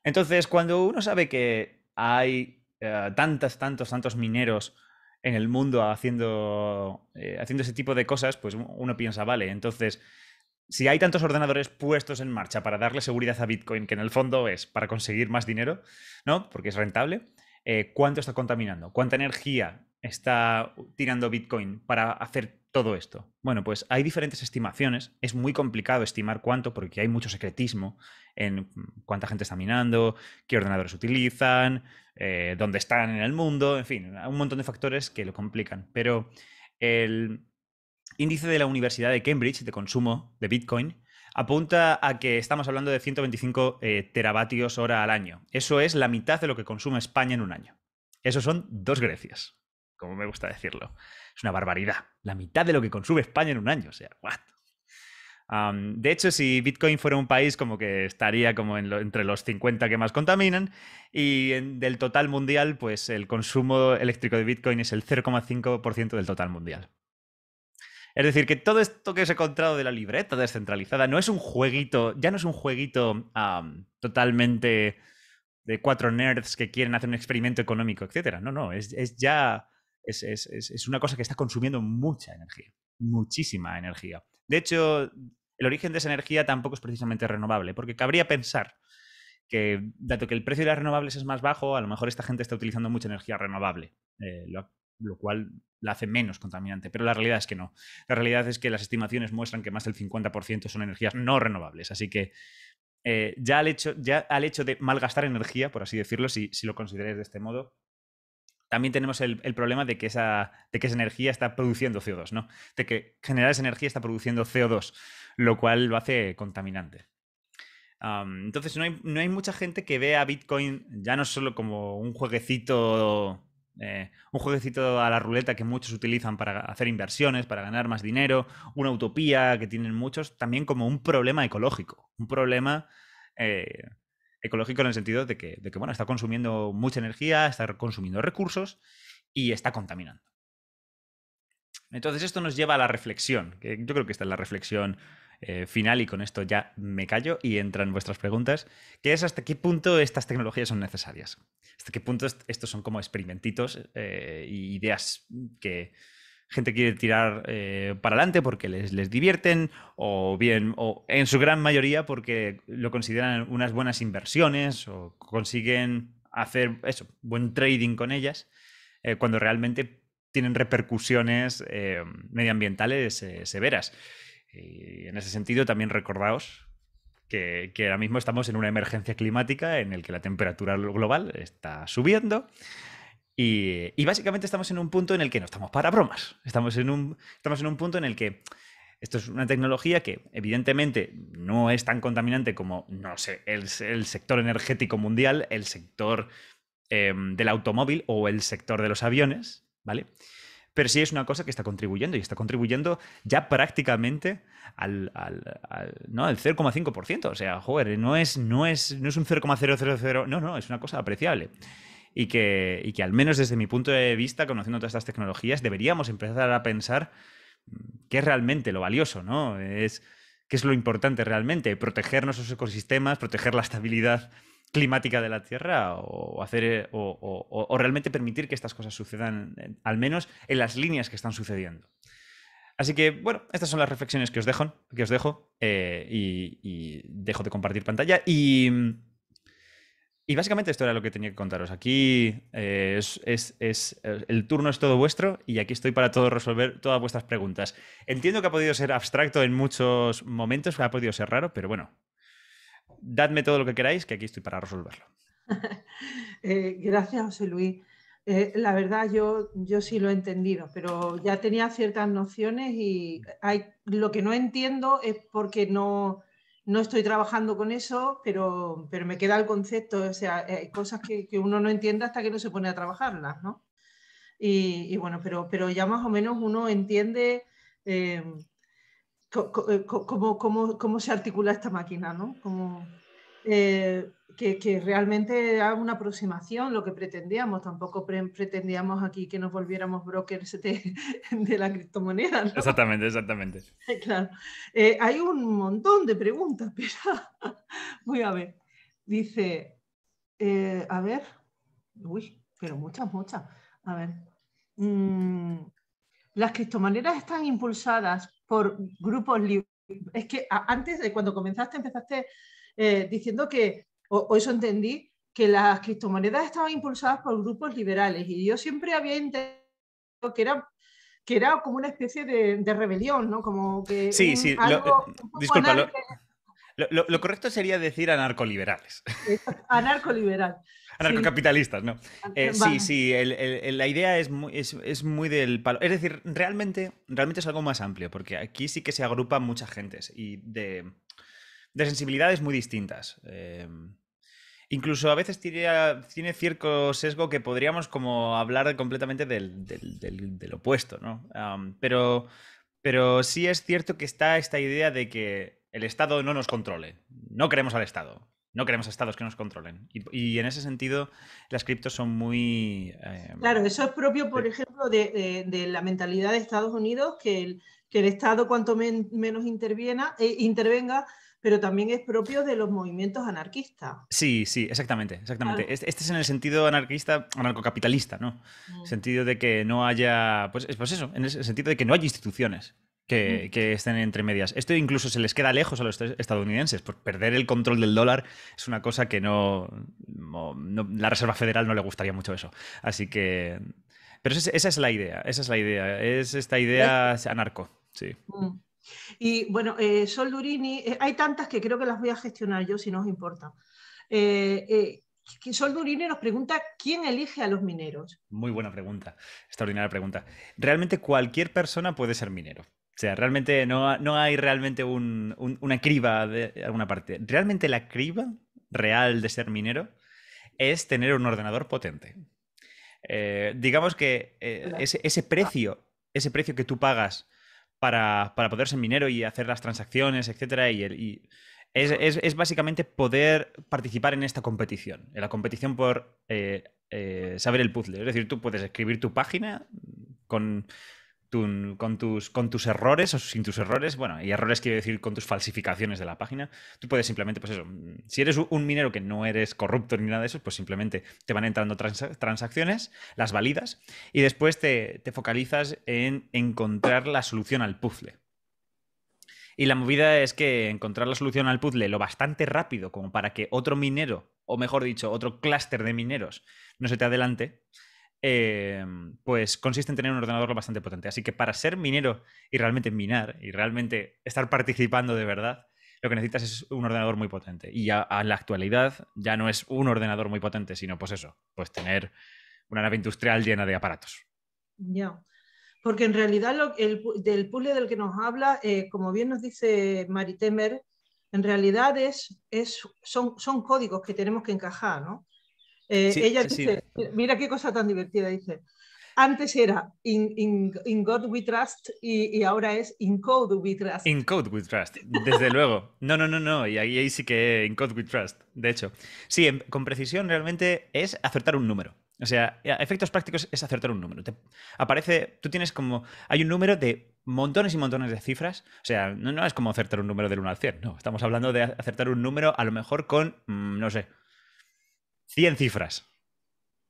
Entonces, cuando uno sabe que hay eh, tantas, tantos, tantos mineros en el mundo haciendo, haciendo ese tipo de cosas, pues uno piensa, vale, entonces si hay tantos ordenadores puestos en marcha para darle seguridad a Bitcoin, que en el fondo es para conseguir más dinero, ¿no? Porque es rentable, eh, ¿cuánto está contaminando? ¿Cuánta energía está tirando Bitcoin para hacer todo esto? Bueno, pues hay diferentes estimaciones. Es muy complicado estimar cuánto porque hay mucho secretismo en cuánta gente está minando, qué ordenadores utilizan, eh, dónde están en el mundo, en fin, un montón de factores que lo complican. Pero el, índice de la Universidad de Cambridge de consumo de Bitcoin apunta a que estamos hablando de 125 eh, teravatios hora al año. Eso es la mitad de lo que consume España en un año. Eso son dos Grecias, como me gusta decirlo. Es una barbaridad. La mitad de lo que consume España en un año. O sea, what? de hecho, si Bitcoin fuera un país, como que estaría como entre los 50 que más contaminan, y del total mundial, pues el consumo eléctrico de Bitcoin es el 0,5% del total mundial. Es decir, que todo esto que os he encontrado de la libreta descentralizada no es un jueguito, ya no es un jueguito totalmente de cuatro nerds que quieren hacer un experimento económico, etcétera. No, no, es, ya. Es, una cosa que está consumiendo mucha energía, muchísima energía. De hecho, el origen de esa energía tampoco es precisamente renovable, porque cabría pensar que, dado que el precio de las renovables es más bajo, a lo mejor esta gente está utilizando mucha energía renovable. Eh, lo cual la hace menos contaminante, pero la realidad es que no. La realidad es que las estimaciones muestran que más del 50% son energías no renovables, así que eh, ya, al hecho, ya al hecho de malgastar energía, por así decirlo, si, si lo consideráis de este modo, también tenemos el, problema de que, esa, de que, esa, energía está produciendo CO2, ¿no? De que generar esa energía está produciendo CO2, lo cual lo hace contaminante. entonces, no hay, no hay mucha gente que vea a Bitcoin ya no solo como un jueguecito eh, un jueguecito a la ruleta que muchos utilizan para hacer inversiones, para ganar más dinero, una utopía que tienen muchos, también como un problema ecológico, un problema eh, ecológico en el sentido de que, bueno, está consumiendo mucha energía, está consumiendo recursos y está contaminando. Entonces esto nos lleva a la reflexión, que yo creo que esta es la reflexión eh, final y con esto ya me callo y entran vuestras preguntas, que es hasta qué punto estas tecnologías son necesarias. Hasta qué punto estos son como experimentitos e ideas que gente quiere tirar eh, para adelante porque les, les, divierten o bien, o en su gran mayoría porque lo consideran unas buenas inversiones o consiguen hacer eso, buen trading con ellas, cuando realmente tienen repercusiones medioambientales severas. Y eh, en ese sentido, también recordaos que, ahora mismo estamos en una emergencia climática en el que la temperatura global está subiendo. Y, básicamente estamos en un punto en el que no estamos para bromas. Estamos en un, estamos en un punto en el que esto es una tecnología que evidentemente no es tan contaminante como, no sé, el, el sector energético mundial, el sector em, del automóvil o el sector de los aviones, ¿vale? pero sí es una cosa que está contribuyendo y está contribuyendo ya prácticamente al, al 0,5%. O sea, joder, no es, no es, no es un 0,000, no, no, es una cosa apreciable. Y que, que al menos desde mi punto de vista, conociendo todas estas tecnologías, deberíamos empezar a pensar mm, qué es realmente lo valioso, ¿no? Es qué es lo importante realmente, proteger nuestros ecosistemas, proteger la estabilidad climática de la Tierra o, hacer, eh, o, realmente permitir que estas cosas sucedan, eh, al menos en las líneas que están sucediendo. Así que, bueno, estas son las reflexiones que os dejo, que os dejo eh, y, dejo de compartir pantalla. Y, y, básicamente esto era lo que tenía que contaros. Aquí es, es, es, el turno es todo vuestro y aquí estoy para todo resolver todas vuestras preguntas. Entiendo que ha podido ser abstracto en muchos momentos, ha podido ser raro, pero bueno, dadme todo lo que queráis, que aquí estoy para resolverlo. Eh, gracias, José Luis. Eh, la verdad, yo, yo sí lo he entendido, pero ya tenía ciertas nociones y lo que no entiendo es porque no, no estoy trabajando con eso, pero, me queda el concepto. O sea, eh, hay cosas que, uno no entiende hasta que no se pone a trabajarlas, ¿no? Y, bueno, pero, pero ya más o menos uno entiende eh, cómo, cómo, se articula esta máquina, ¿no? Eh, que, realmente era una aproximación lo que pretendíamos, tampoco pretendíamos aquí que nos volviéramos brokers de, la criptomoneda. ¿no? Exactamente, exactamente. Claro. Eh, hay un montón de preguntas, pero voy a ver. Dice, a ver, uy, pero muchas, muchas. A ver. Mm, las criptomonedas están impulsadas por grupos libres. Es que antes, de cuando comenzaste, empezaste eh, diciendo que, o, eso entendí, que las criptomonedas estaban impulsadas por grupos liberales y yo siempre había entendido que era que era como una especie de, rebelión, ¿no? Como que sí, sí. lo, eh, lo, lo, correcto sería decir anarcoliberales. Anarcoliberal. Anarcocapitalistas, ¿no? Ah, eh, sí, sí, la idea es muy, es, muy, del palo. Es decir, realmente, realmente es algo más amplio, porque aquí sí que se agrupan muchas gentes y de, sensibilidades muy distintas. Em, incluso a veces tiene, cierto sesgo que podríamos como hablar completamente del, opuesto, ¿no? pero, pero sí es cierto que está esta idea de que el Estado no nos controle. No queremos al Estado no queremos estados que nos controlen. Y, en ese sentido, las criptos son muy... Eh, claro, eso es propio, por ejemplo, de, la mentalidad de Estados Unidos, que el, que el Estado cuanto menos interviena, eh, intervenga, pero también es propio de los movimientos anarquistas. Sí, sí, exactamente, exactamente. Este, este, es en el sentido anarquista, anarcocapitalista, ¿no? Mm. Sentido de que no haya, pues, pues eso, en el sentido de que no haya instituciones que, estén entre medias. Esto incluso se les queda lejos a los estadounidenses, por perder el control del dólar es una cosa que no, la Reserva Federal no le gustaría mucho eso. Así que... Pero esa es, la idea, esa es la idea, es esta idea anarco, sí. Mm. Y bueno, eh, Sol Durini, eh, hay tantas que creo que las voy a gestionar yo si no os importa. Eh, eh Sol Durini nos pregunta quién elige a los mineros. Muy buena pregunta, extraordinaria pregunta. Realmente cualquier persona puede ser minero sea, realmente no, hay realmente una criba de alguna parte. Realmente la criba real de ser minero es tener un ordenador potente. Eh, digamos que eh, ese, precio, ese precio que tú pagas para, poder ser minero y hacer las transacciones, etcétera, y, es, básicamente poder participar en esta competición, en la competición por eh, saber el puzzle. Es decir, tú puedes escribir tu página con con, tus, con tus errores o sin tus errores, bueno, y errores quiero decir con tus falsificaciones de la página, tú puedes simplemente, pues eso, si eres un minero que no eres corrupto ni nada de eso, pues simplemente te van entrando transacciones, las validas, y después te, te focalizas en encontrar la solución al puzzle. Y la movida es que encontrar la solución al puzzle lo bastante rápido como para que otro minero, o mejor dicho, otro clúster de mineros, no se te adelante, Em, pues consiste en tener un ordenador bastante potente. Así que para ser minero y realmente minar y realmente estar participando de verdad, lo que necesitas es un ordenador muy potente. Y a, la actualidad ya no es un ordenador muy potente, sino pues eso, pues tener una nave industrial llena de aparatos. Ya. Porque en realidad el, del puzzle del que nos habla, eh, como bien nos dice Maritemer, en realidad es, es, son, son códigos que tenemos que encajar, ¿no? Eh, ella dice, mira qué cosa tan divertida, dice. Antes era in, God We Trust y, ahora es In Code We Trust. In Code We Trust, desde luego. No, no, no, no. Y ahí, ahí sí que In Code We Trust, de hecho. Sí, em, con precisión realmente es acertar un número. O sea, efectos prácticos es acertar un número. aparece, tú tienes como, hay un número de montones y montones de cifras. O sea, no, no es como acertar un número del 1 al 100, no. Estamos hablando de acertar un número a lo mejor con, mm, no sé, 100 cifras.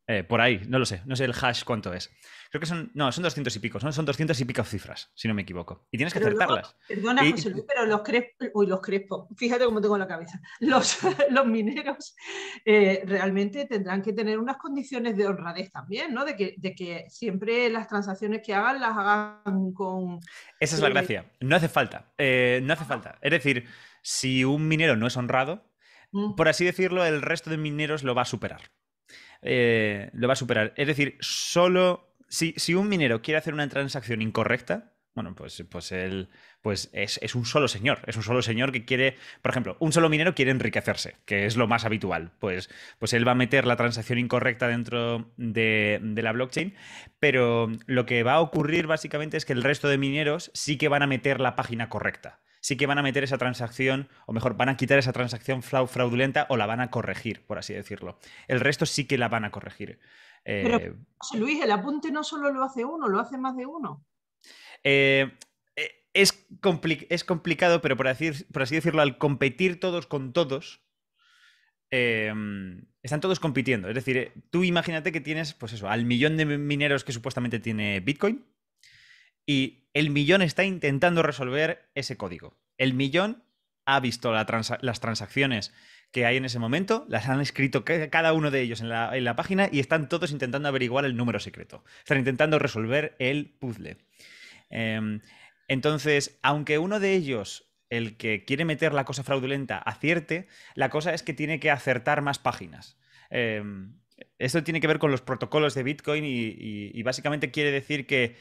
Eh, por ahí, no lo sé, no sé el hash cuánto es. Creo que son, no, son 200 y pico, son, son 200 y pico cifras, si no me equivoco. Y tienes que acertarlas. perdona, José Luis, pero los crespo. uy, los crespo fíjate cómo tengo la cabeza, los, mineros eh, realmente tendrán que tener unas condiciones de honradez también, ¿no? De que, siempre las transacciones que hagan las hagan con... Esa es la eh, gracia, no hace falta, no hace falta. Es decir, si un minero no es honrado, Mm. por así decirlo, el resto de mineros lo va a superar. Eh, lo va a superar. Es decir, solo si, un minero quiere hacer una transacción incorrecta, bueno, pues, pues él pues es, un solo señor, es un solo señor que quiere, por ejemplo, un solo minero quiere enriquecerse, que es lo más habitual, pues, pues él va a meter la transacción incorrecta dentro de, la blockchain, pero lo que va a ocurrir básicamente es que el resto de mineros sí que van a meter la página correcta sí que van a meter esa transacción, o mejor, van a quitar esa transacción fraudulenta o la van a corregir, por así decirlo. El resto sí que la van a corregir. Pero, eh, Luis, el apunte no solo lo hace uno, lo hace más de uno. Eh, eh, es, es, complicado, pero por, decir, por, así decirlo, al competir todos con todos, em, están todos compitiendo. Es decir, tú imagínate que tienes, pues eso, al millón de mineros que supuestamente tiene Bitcoin y el millón está intentando resolver ese código. El millón ha visto las transacciones que hay en ese momento, las han escrito cada uno de ellos en la, página y están todos intentando averiguar el número secreto. Están intentando resolver el puzzle. Em, entonces, aunque uno de ellos, el que quiere meter la cosa fraudulenta, acierte, la cosa es que tiene que acertar más páginas. Em, esto tiene que ver con los protocolos de Bitcoin y básicamente quiere decir que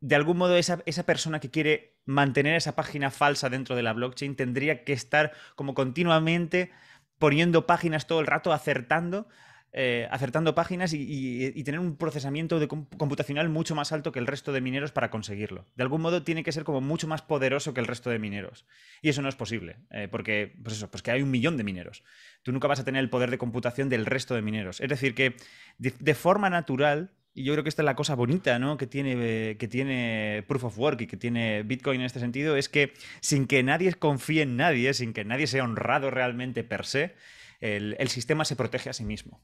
de algún modo esa, persona que quiere mantener esa página falsa dentro de la blockchain tendría que estar como continuamente poniendo páginas todo el rato, acertando, eh, acertando páginas y, tener un procesamiento de computacional mucho más alto que el resto de mineros para conseguirlo. De algún modo tiene que ser como mucho más poderoso que el resto de mineros. Y eso no es posible, eh, porque, pues pues que hay un millón de mineros. Tú nunca vas a tener el poder de computación del resto de mineros. Es decir, que de forma natural y yo creo que esta es la cosa bonita ¿no? que, tiene, eh, que tiene Proof of Work y que tiene Bitcoin en este sentido, es que sin que nadie confíe en nadie, sin que nadie sea honrado realmente per se, el, sistema se protege a sí mismo.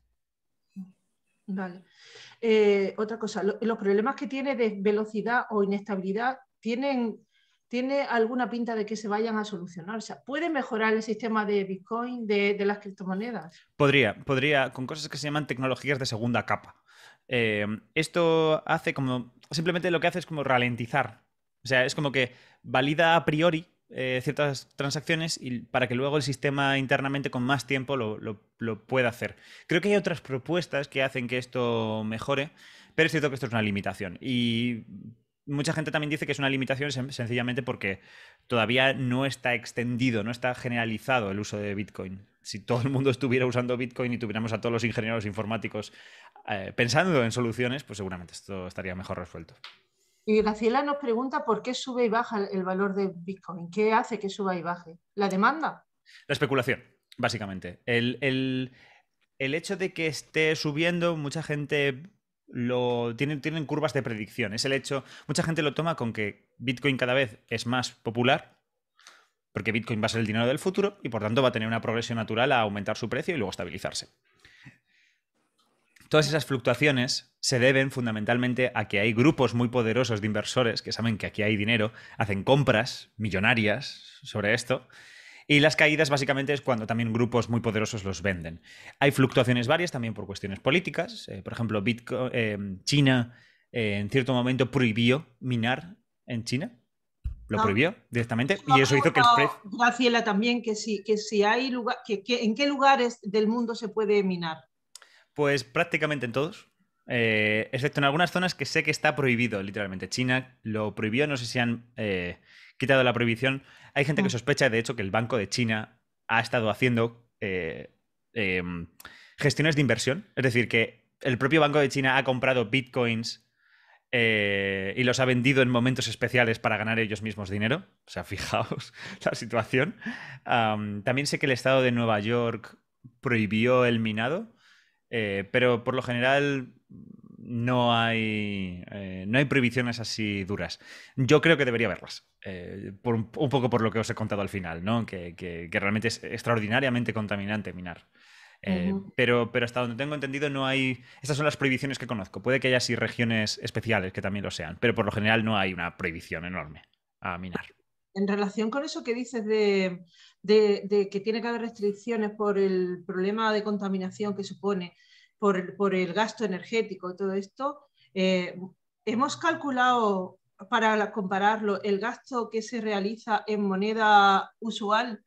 Vale. Eh, otra cosa, los problemas que tiene de velocidad o inestabilidad tienen tiene alguna pinta de que se vayan a solucionar. O sea, ¿puede mejorar el sistema de Bitcoin, de, de las criptomonedas? Podría, podría, con cosas que se llaman tecnologías de segunda capa. Eh, esto hace como, simplemente lo que hace es como ralentizar. O sea, es como que valida a priori eh, ciertas transacciones y para que luego el sistema internamente con más tiempo lo, lo, pueda hacer. Creo que hay otras propuestas que hacen que esto mejore, pero es cierto que esto es una limitación. Y mucha gente también dice que es una limitación sencillamente porque todavía no está extendido, no está generalizado el uso de Bitcoin si todo el mundo estuviera usando Bitcoin y tuviéramos a todos los ingenieros informáticos eh, pensando en soluciones, pues seguramente esto estaría mejor resuelto. Y Graciela nos pregunta por qué sube y baja el valor de Bitcoin. ¿Qué hace que suba y baje? ¿La demanda? La especulación, básicamente. El, hecho de que esté subiendo, mucha gente lo tienen curvas de predicción. Es el hecho, mucha gente lo toma con que Bitcoin cada vez es más popular porque Bitcoin va a ser el dinero del futuro y por tanto va a tener una progresión natural a aumentar su precio y luego estabilizarse. Todas esas fluctuaciones se deben fundamentalmente a que hay grupos muy poderosos de inversores que saben que aquí hay dinero, hacen compras millonarias sobre esto y las caídas básicamente es cuando también grupos muy poderosos los venden. Hay fluctuaciones varias también por cuestiones políticas. Eh, por ejemplo, eh, China eh, en cierto momento prohibió minar en China lo ah, prohibió directamente y eso hizo que el también, que si, que si hay que, en qué lugares del mundo se puede minar. Pues prácticamente en todos, eh, excepto en algunas zonas que sé que está prohibido, literalmente. China lo prohibió, no sé si han eh, quitado la prohibición. Hay gente que mm. sospecha, de hecho, que el Banco de China ha estado haciendo eh, em, gestiones de inversión, es decir, que el propio Banco de China ha comprado bitcoins eh, y los ha vendido en momentos especiales para ganar ellos mismos dinero. O sea, fijaos la situación. también sé que el estado de Nueva York prohibió el minado, eh, pero por lo general no hay, eh, no hay prohibiciones así duras. Yo creo que debería haberlas, por un, poco por lo que os he contado al final, ¿no? que realmente es extraordinariamente contaminante minar. Eh, pero, pero hasta donde tengo entendido no hay... Estas son las prohibiciones que conozco. Puede que haya si regiones especiales que también lo sean, pero por lo general no hay una prohibición enorme a minar. En relación con eso que dices de, de, que tiene que haber restricciones por el problema de contaminación que supone, por el, por el gasto energético y todo esto, eh, hemos calculado para compararlo el gasto que se realiza en moneda usual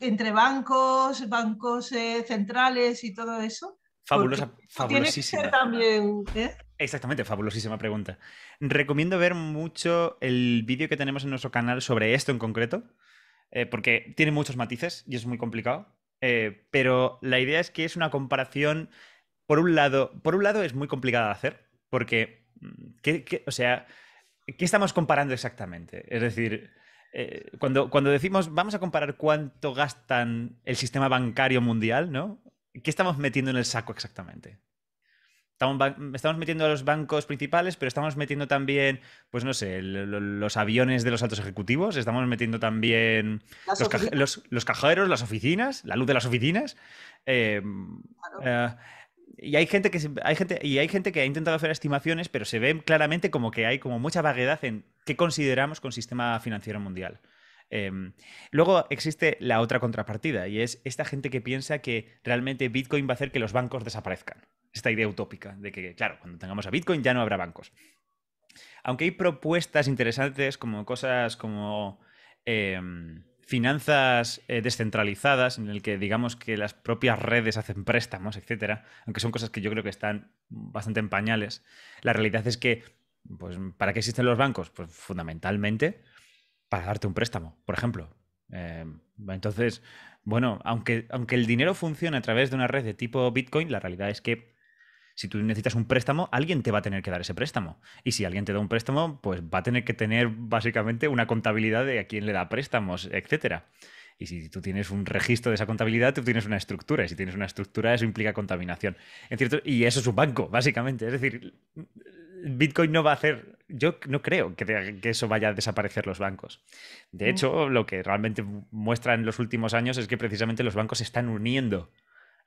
entre bancos, bancos eh, centrales y todo eso. Fabulosa, fabulosísima. también, ¿eh? Exactamente, fabulosísima pregunta. Recomiendo ver mucho el vídeo que tenemos en nuestro canal sobre esto en concreto, eh, porque tiene muchos matices y es muy complicado. pero la idea es que es una comparación, por un lado, por un lado es muy complicada de hacer, porque, mm, qué, o sea, ¿qué estamos comparando exactamente? Es decir, eh, cuando, cuando decimos, vamos a comparar cuánto gastan el sistema bancario mundial, ¿no? ¿Qué estamos metiendo en el saco exactamente? Estamos, metiendo a los bancos principales, pero estamos metiendo también, pues no sé, los aviones de los altos ejecutivos, estamos metiendo también los, cajeros, las oficinas, la luz de las oficinas. Eh, eh, y hay gente que hay gente y hay gente que ha intentado hacer estimaciones, pero se ve claramente como que hay como mucha vaguedad en qué consideramos con sistema financiero mundial. Em, luego existe la otra contrapartida y es esta gente que piensa que realmente Bitcoin va a hacer que los bancos desaparezcan. Esta idea utópica de que, claro, cuando tengamos a Bitcoin ya no habrá bancos. Aunque hay propuestas interesantes como cosas como em, finanzas eh, descentralizadas, en el que digamos que las propias redes hacen préstamos, etcétera, aunque son cosas que yo creo que están bastante en pañales, la realidad es que, pues, ¿para qué existen los bancos? Pues fundamentalmente para darte un préstamo, por ejemplo. Eh, entonces, bueno, aunque, aunque el dinero funcione a través de una red de tipo Bitcoin, la realidad es que si tú necesitas un préstamo, alguien te va a tener que dar ese préstamo. Y si alguien te da un préstamo, pues va a tener que tener básicamente una contabilidad de a quién le da préstamos, etc. Y si tú tienes un registro de esa contabilidad, tú tienes una estructura. Y si tienes una estructura, eso implica contaminación. cierto, y eso es un banco, básicamente. Es decir, Bitcoin no va a hacer. Yo no creo que, eso vaya a desaparecer los bancos. De mm. hecho, lo que realmente muestra en los últimos años es que precisamente los bancos se están uniendo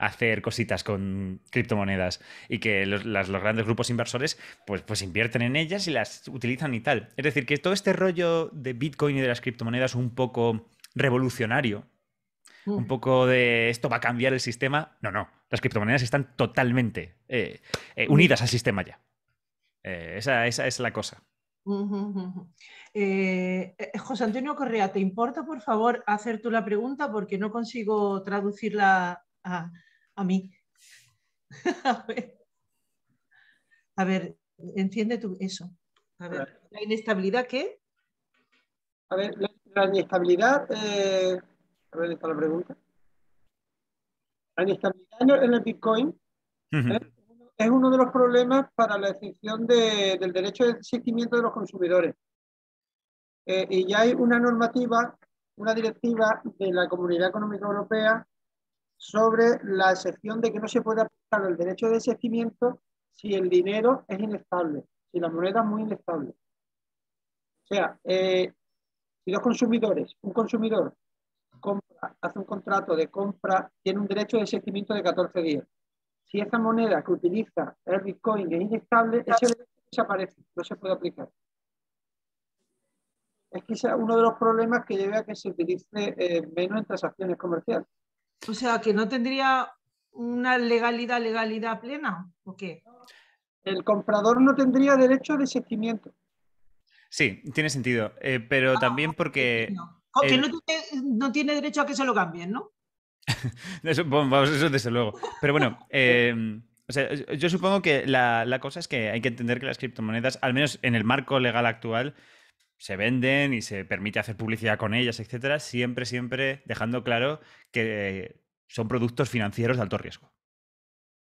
hacer cositas con criptomonedas y que los, grandes grupos inversores pues, pues invierten en ellas y las utilizan y tal. Es decir, que todo este rollo de Bitcoin y de las criptomonedas un poco revolucionario, un poco de esto va a cambiar el sistema, no, no, las criptomonedas están totalmente eh, eh, unidas al sistema ya. Eh, esa, esa es la cosa. José Antonio Correa, ¿te importa por favor hacer tú la pregunta porque no consigo traducirla a, a mí. a, ver. a ver, enciende tú eso. A ver, ¿la inestabilidad qué? A ver, la, inestabilidad, eh, a ver, está la pregunta. La inestabilidad en el Bitcoin ¿eh? es uno de los problemas para la excepción del derecho de seguimiento de los consumidores. Eh, y ya hay una normativa, una directiva de la Comunidad Económica Europea sobre la excepción de que no se puede aplicar el derecho de desistimiento si el dinero es inestable, si la moneda es muy inestable. O sea, eh, si dos consumidores, un consumidor hace un contrato de compra, tiene un derecho de desistimiento de 14 días. Si esa moneda que utiliza el Bitcoin es inestable, ese derecho desaparece, no se puede aplicar. Es quizá uno de los problemas que lleva a que se utilice eh, menos en transacciones comerciales. O sea, que no tendría una legalidad, legalidad plena, ¿o qué? El comprador no tendría derecho de seguimiento. Sí, tiene sentido, eh, pero ah, también porque... No. no tiene, derecho a que se lo cambien, ¿no? eso, vamos, eso desde luego. Pero bueno, em, yo supongo que la, la, cosa es que hay que entender que las criptomonedas, al menos en el marco legal actual, se venden y se permite hacer publicidad con ellas, etcétera, siempre, siempre dejando claro que son productos financieros de alto riesgo.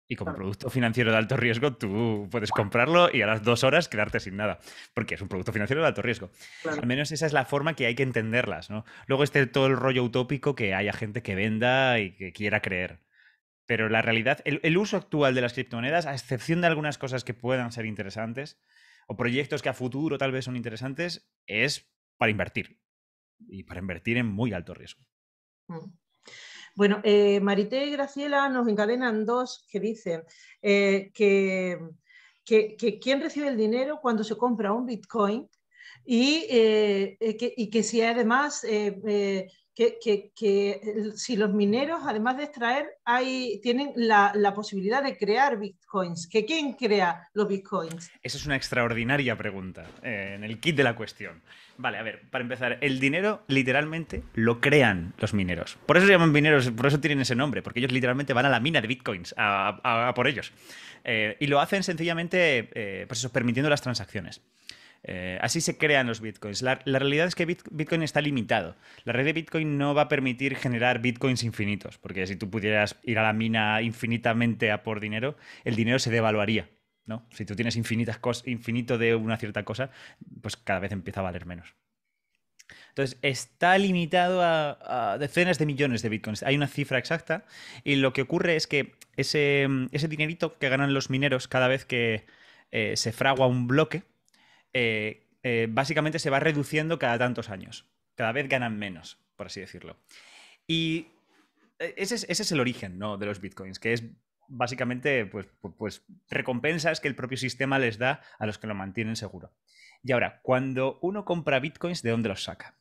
Y como producto financiero de alto riesgo, tú puedes comprarlo y a las dos horas quedarte sin nada, porque es un producto financiero de alto riesgo. Al menos esa es la forma que hay que entenderlas, ¿no? Luego esté todo el rollo utópico que haya gente que venda y que quiera creer. Pero la realidad, el, el uso actual de las criptomonedas, a excepción de algunas cosas que puedan ser interesantes, o proyectos que a futuro tal vez son interesantes, es para invertir. Y para invertir en muy alto riesgo. Mm. Bueno, Marite eh, Marité y Graciela nos encadenan dos que dicen eh, que, que, quién recibe el dinero cuando se compra un Bitcoin y, eh, que, y que, si además que, si los mineros, además de extraer, tienen la, posibilidad de crear bitcoins. ¿Que ¿Quién crea los bitcoins? Esa es una extraordinaria pregunta eh, en el kit de la cuestión. Vale, a ver, para empezar, el dinero literalmente lo crean los mineros. Por eso se llaman mineros, por eso tienen ese nombre, porque ellos literalmente van a la mina de bitcoins, a, por ellos. Eh, y lo hacen sencillamente, eh, pues permitiendo las transacciones. Eh, así se crean los bitcoins. La, realidad es que Bitcoin está limitado. La red de Bitcoin no va a permitir generar bitcoins infinitos, porque si tú pudieras ir a la mina infinitamente a por dinero, el dinero se devaluaría. ¿no? Si tú tienes infinitas infinito de una cierta cosa, pues cada vez empieza a valer menos. Entonces, está limitado a, decenas de millones de bitcoins. Hay una cifra exacta y lo que ocurre es que ese, dinerito que ganan los mineros cada vez que eh, se fragua un bloque, eh, eh, básicamente se va reduciendo cada tantos años. Cada vez ganan menos, por así decirlo. Y eh, ese es, el origen de los bitcoins, que es básicamente pues, pues, recompensas que el propio sistema les da a los que lo mantienen seguro. Y ahora, cuando uno compra bitcoins, ¿de dónde los saca?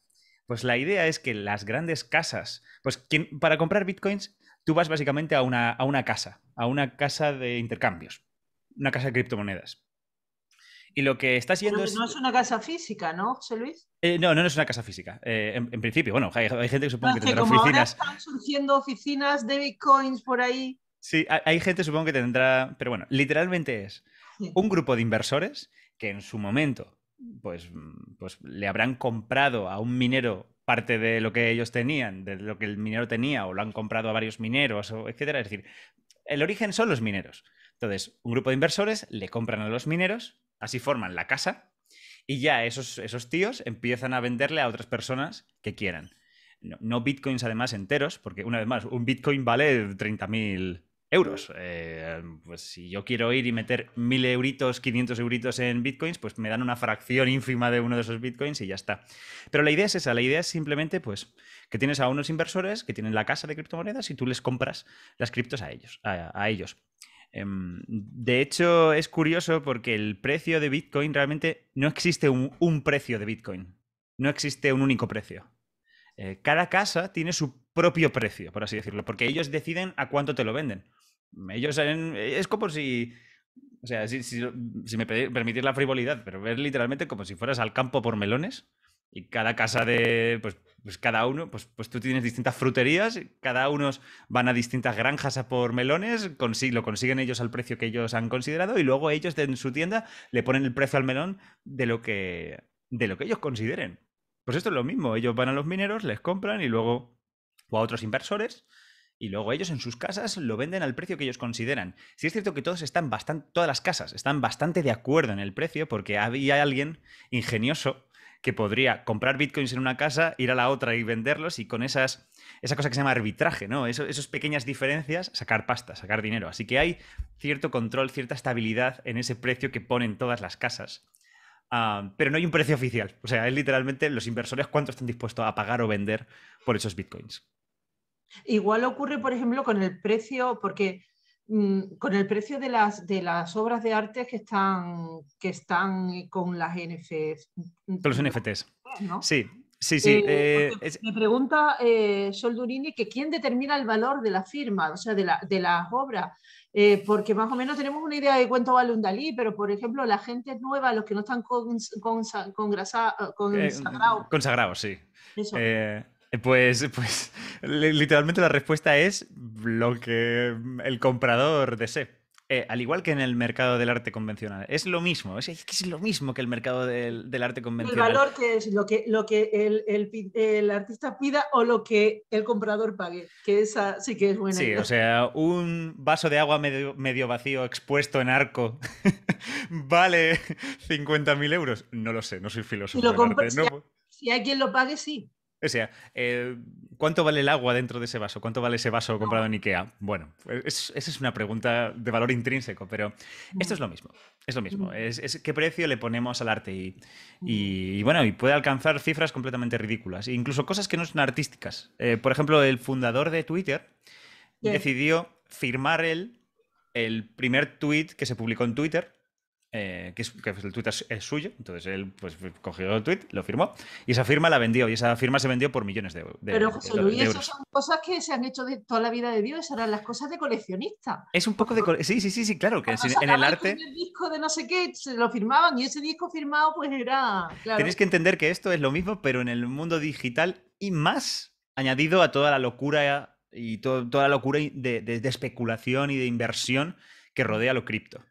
Pues la idea es que las grandes casas, pues para comprar bitcoins, tú vas básicamente a una casa, a una casa de intercambios, una casa de criptomonedas. Y lo que está siendo. no es... una casa física, ¿no, José Luis? Eh, no, no, es una casa física. Eh, en, principio, bueno, hay, gente que supongo que, tendrá como oficinas. Ahora están surgiendo oficinas de bitcoins por ahí. Sí, hay, gente supongo que tendrá. Pero bueno, literalmente es un grupo de inversores que en su momento pues, pues le habrán comprado a un minero parte de lo que ellos tenían, de lo que el minero tenía, o lo han comprado a varios mineros, etc. etcétera. Es decir, el origen son los mineros. Entonces, un grupo de inversores le compran a los mineros, así forman la casa, y ya esos, esos tíos empiezan a venderle a otras personas que quieran. No, bitcoins además enteros, porque una vez más, un bitcoin vale 30.000 euros. Eh, pues si yo quiero ir y meter 1.000 euritos, 500 euritos en bitcoins, pues me dan una fracción ínfima de uno de esos bitcoins y ya está. Pero la idea es esa, la idea es simplemente pues que tienes a unos inversores que tienen la casa de criptomonedas y tú les compras las criptos a ellos. a ellos. Em, de hecho, es curioso porque el precio de Bitcoin realmente no existe un, precio de Bitcoin. No existe un único precio. Eh, cada casa tiene su propio precio, por así decirlo, porque ellos deciden a cuánto te lo venden. Ellos es como si. O sea, si, me permitís la frivolidad, pero es literalmente como si fueras al campo por melones y cada casa de, pues, pues cada uno, pues, pues tú tienes distintas fruterías, cada uno van a distintas granjas a por melones, lo consiguen ellos al precio que ellos han considerado y luego ellos en su tienda le ponen el precio al melón de lo que, de lo que ellos consideren. Pues esto es lo mismo, ellos van a los mineros, les compran y luego, o a otros inversores, y luego ellos en sus casas lo venden al precio que ellos consideran. Sí es cierto que todos están bastante, todas las casas están bastante de acuerdo en el precio porque había alguien ingenioso que podría comprar bitcoins en una casa, ir a la otra y venderlos y con esas, esa cosa que se llama arbitraje, ¿no? esas pequeñas diferencias, sacar pasta, sacar dinero. Así que hay cierto control, cierta estabilidad en ese precio que ponen todas las casas. Ah, pero no hay un precio oficial. O sea, es literalmente los inversores cuánto están dispuestos a pagar o vender por esos bitcoins. Igual ocurre, por ejemplo, con el precio, porque Mm, con el precio de las, de las obras de arte que están, que están con las NFTs. Con los NFTs. Sí, sí, sí. Eh, eh, me pregunta eh, Soldurini que quién determina el valor de la firma, o sea, de, la, de las obras. porque más o menos tenemos una idea de cuánto vale un Dalí, pero por ejemplo, la gente nueva, los que no están con consagrados. consagrados, sí. Eso. Pues, pues literalmente la respuesta es lo que el comprador desee. Eh, al igual que en el mercado del arte convencional. Es lo mismo, es, lo mismo que el mercado del, arte convencional. El valor que es lo que, lo que el, artista pida o lo que el comprador pague, que esa sí que es buena. Sí, o sea, un vaso de agua medio, medio vacío expuesto en arco vale 50.000 euros. No lo sé, no soy filósofo. si hay quien lo pague, sí. O sea, eh, ¿cuánto vale el agua dentro de ese vaso? ¿Cuánto vale ese vaso comprado en IKEA? Bueno, pues esa es una pregunta de valor intrínseco, pero esto es lo mismo. Es lo mismo. Mm. Es, qué precio le ponemos al arte y, mm. bueno, y puede alcanzar cifras completamente ridículas, e incluso cosas que no son artísticas. Eh, por ejemplo, el fundador de Twitter decidió firmar el primer tweet que se publicó en Twitter eh, que, es, el tweet es, suyo, entonces él pues cogió el tweet, lo firmó y esa firma la vendió y esa firma se vendió por millones de, euros Pero José Luis, esas son cosas que se han hecho de toda la vida de Dios, eran las cosas de coleccionista. Es un poco de sí, sí, sí, sí, claro que en, el arte el disco de no sé qué se lo firmaban y ese disco firmado pues era Tenéis que entender que esto es lo mismo pero en el mundo digital y más añadido a toda la locura y toda la locura de, de, especulación y de inversión que rodea lo cripto.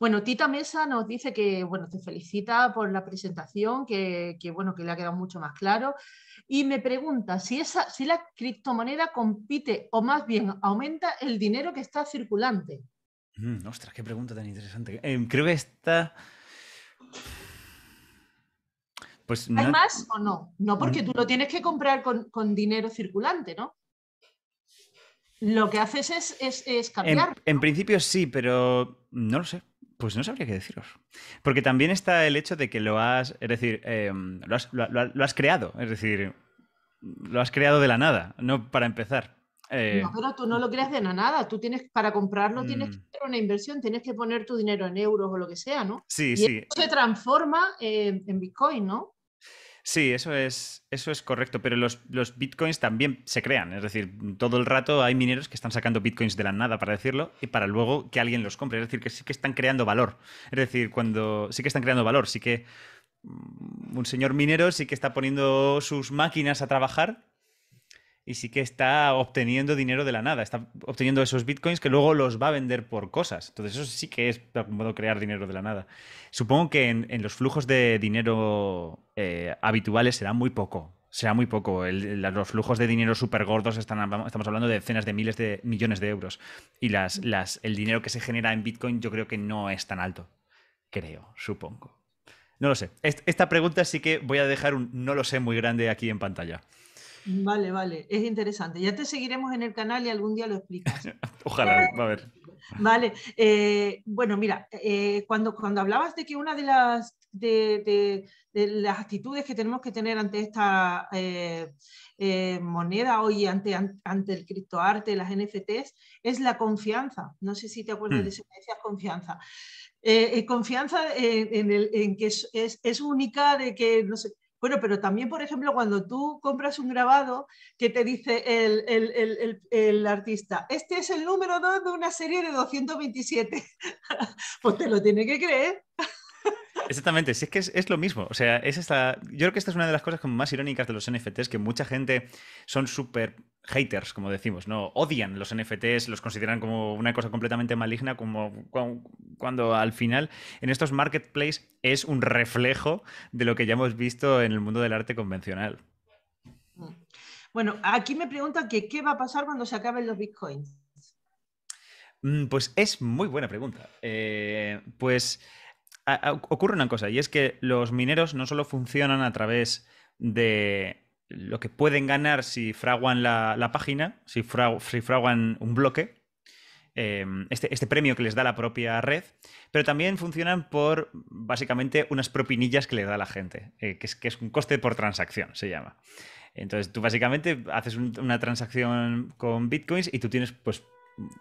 Bueno, Tita Mesa nos dice que, bueno, te felicita por la presentación, que, bueno, que le ha quedado mucho más claro. Y me pregunta si, esa, si la criptomoneda compite o más bien aumenta el dinero que está circulante. Mm, ostras, qué pregunta tan interesante. Eh, creo que está... Pues más o no? No, porque mm. tú lo tienes que comprar con, dinero circulante, ¿no? Lo que haces es, es, cambiar. en, principio sí, pero no lo sé. Pues no sabría qué deciros. Porque también está el hecho de que lo has, es decir, em, lo, has, creado, es decir, lo has creado de la nada, no para empezar. Eh, pero tú no lo creas de la nada. Tú tienes, para comprarlo, tienes que mm. hacer una inversión, tienes que poner tu dinero en euros o lo que sea, ¿no? Sí, y Eso se transforma eh, en Bitcoin, ¿no? Sí, eso es, eso es correcto, pero los, los, bitcoins también se crean, es decir, todo el rato hay mineros que están sacando bitcoins de la nada, para decirlo, y para luego que alguien los compre, es decir, que sí que están creando valor, es decir, cuando sí que están creando valor, sí que mm, un señor minero sí que está poniendo sus máquinas a trabajar y sí que está obteniendo dinero de la nada, está obteniendo esos bitcoins que luego los va a vender por cosas. Entonces eso sí que es de modo crear dinero de la nada. Supongo que en, los flujos de dinero eh, habituales será muy poco. Será muy poco. los flujos de dinero súper gordos estamos hablando de decenas de miles de millones de euros. Y el dinero que se genera en Bitcoin yo creo que no es tan alto. Creo, supongo. No lo sé. Esta pregunta sí que voy a dejar un no lo sé muy grande aquí en pantalla. Vale, vale, es interesante. Ya te seguiremos en el canal y algún día lo explicas. Ojalá, va a ver. Vale, eh, bueno, mira, eh, cuando, cuando hablabas de que una de las, de, las actitudes que tenemos que tener ante esta eh, moneda hoy, ante, ante el criptoarte, las NFTs, es la confianza. No sé si te acuerdas hmm. de eso, decías confianza. confianza en, que es, única, de que no sé, bueno, pero también, por ejemplo, cuando tú compras un grabado que te dice el, el, el, el artista, este es el número 2 de una serie de 227, pues te lo tiene que creer. Exactamente, si es que es, lo mismo. O sea, es esta. Yo creo que esta es una de las cosas más irónicas de los NFTs, que mucha gente son súper haters, como decimos, ¿no? Odian los NFTs, los consideran como una cosa completamente maligna, como cuando al final en estos marketplaces es un reflejo de lo que ya hemos visto en el mundo del arte convencional. Bueno, aquí me preguntan que qué va a pasar cuando se acaben los bitcoins. Mm, pues es muy buena pregunta. Eh, pues ocurre una cosa, y es que los mineros no solo funcionan a través de lo que pueden ganar si fraguan la, página, si, fraguan un bloque, em, este, este, premio que les da la propia red, pero también funcionan por básicamente unas propinillas que le da la gente, eh, que, es, que es un coste por transacción, se llama. Entonces tú básicamente haces una transacción con bitcoins y tú tienes pues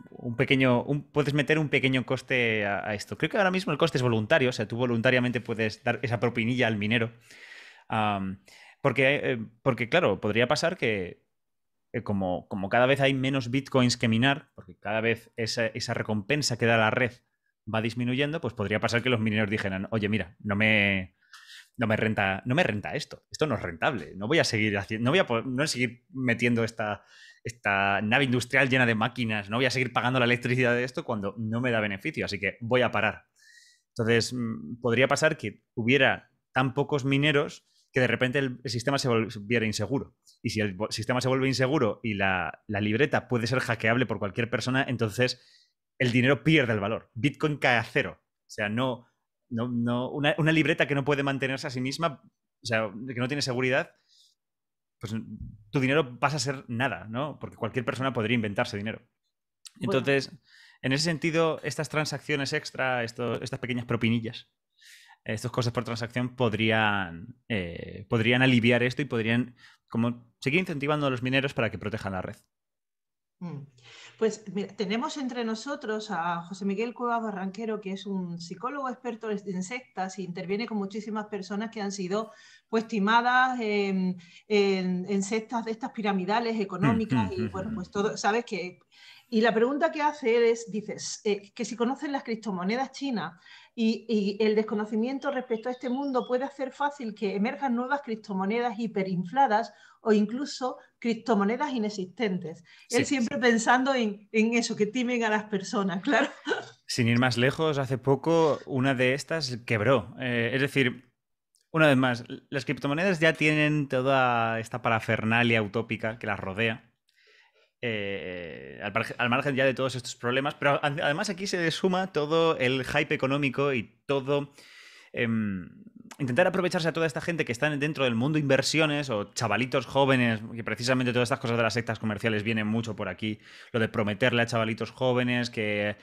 un pequeño, puedes meter un pequeño coste a, esto. Creo que ahora mismo el coste es voluntario, o sea, tú voluntariamente puedes dar esa propinilla al minero. porque, eh, porque, claro, podría pasar que eh, como, como, cada vez hay menos bitcoins que minar, porque cada vez esa, esa, recompensa que da la red va disminuyendo, pues podría pasar que los mineros dijeran, oye, mira, no me, no me, renta, no me renta esto, esto no es rentable, no voy a seguir haciendo, no voy a seguir metiendo esta, esta nave industrial llena de máquinas, no voy a seguir pagando la electricidad de esto cuando no me da beneficio, así que voy a parar. Entonces, mm, podría pasar que hubiera tan pocos mineros que de repente el, sistema se volviera inseguro. Y si el sistema se vuelve inseguro y la, libreta puede ser hackeable por cualquier persona, entonces el dinero pierde el valor. Bitcoin cae a cero. O sea, no, no, una libreta que no puede mantenerse a sí misma, o sea, que no tiene seguridad, pues tu dinero pasa a ser nada, ¿no? Porque cualquier persona podría inventarse dinero. Entonces, en ese sentido, estas transacciones extra, estas pequeñas propinillas, estos costes por transacción podrían, eh, podrían aliviar esto y podrían como seguir incentivando a los mineros para que protejan la red. Mm. Pues tenemos entre nosotros a José Miguel Cuevas Barranquero, que es un psicólogo experto en sectas y interviene con muchísimas personas que han sido pues timadas en, sectas de estas piramidales económicas y bueno, pues todo, sabes que... Y la pregunta que hace es, dices, eh, que si conocen las criptomonedas chinas, y, el desconocimiento respecto a este mundo puede hacer fácil que emerjan nuevas criptomonedas hiperinfladas o incluso criptomonedas inexistentes. Él siempre pensando en, eso, que timen a las personas, claro. Sin ir más lejos, hace poco una de estas quebró. Eh, es decir, una vez más, las criptomonedas ya tienen toda esta parafernalia utópica que las rodea. Eh, al, margen ya de todos estos problemas, pero además aquí se suma todo el hype económico y todo em, intentar aprovecharse a toda esta gente que está dentro del mundo inversiones o chavalitos jóvenes, que precisamente todas estas cosas de las sectas comerciales vienen mucho por aquí, lo de prometerle a chavalitos jóvenes que,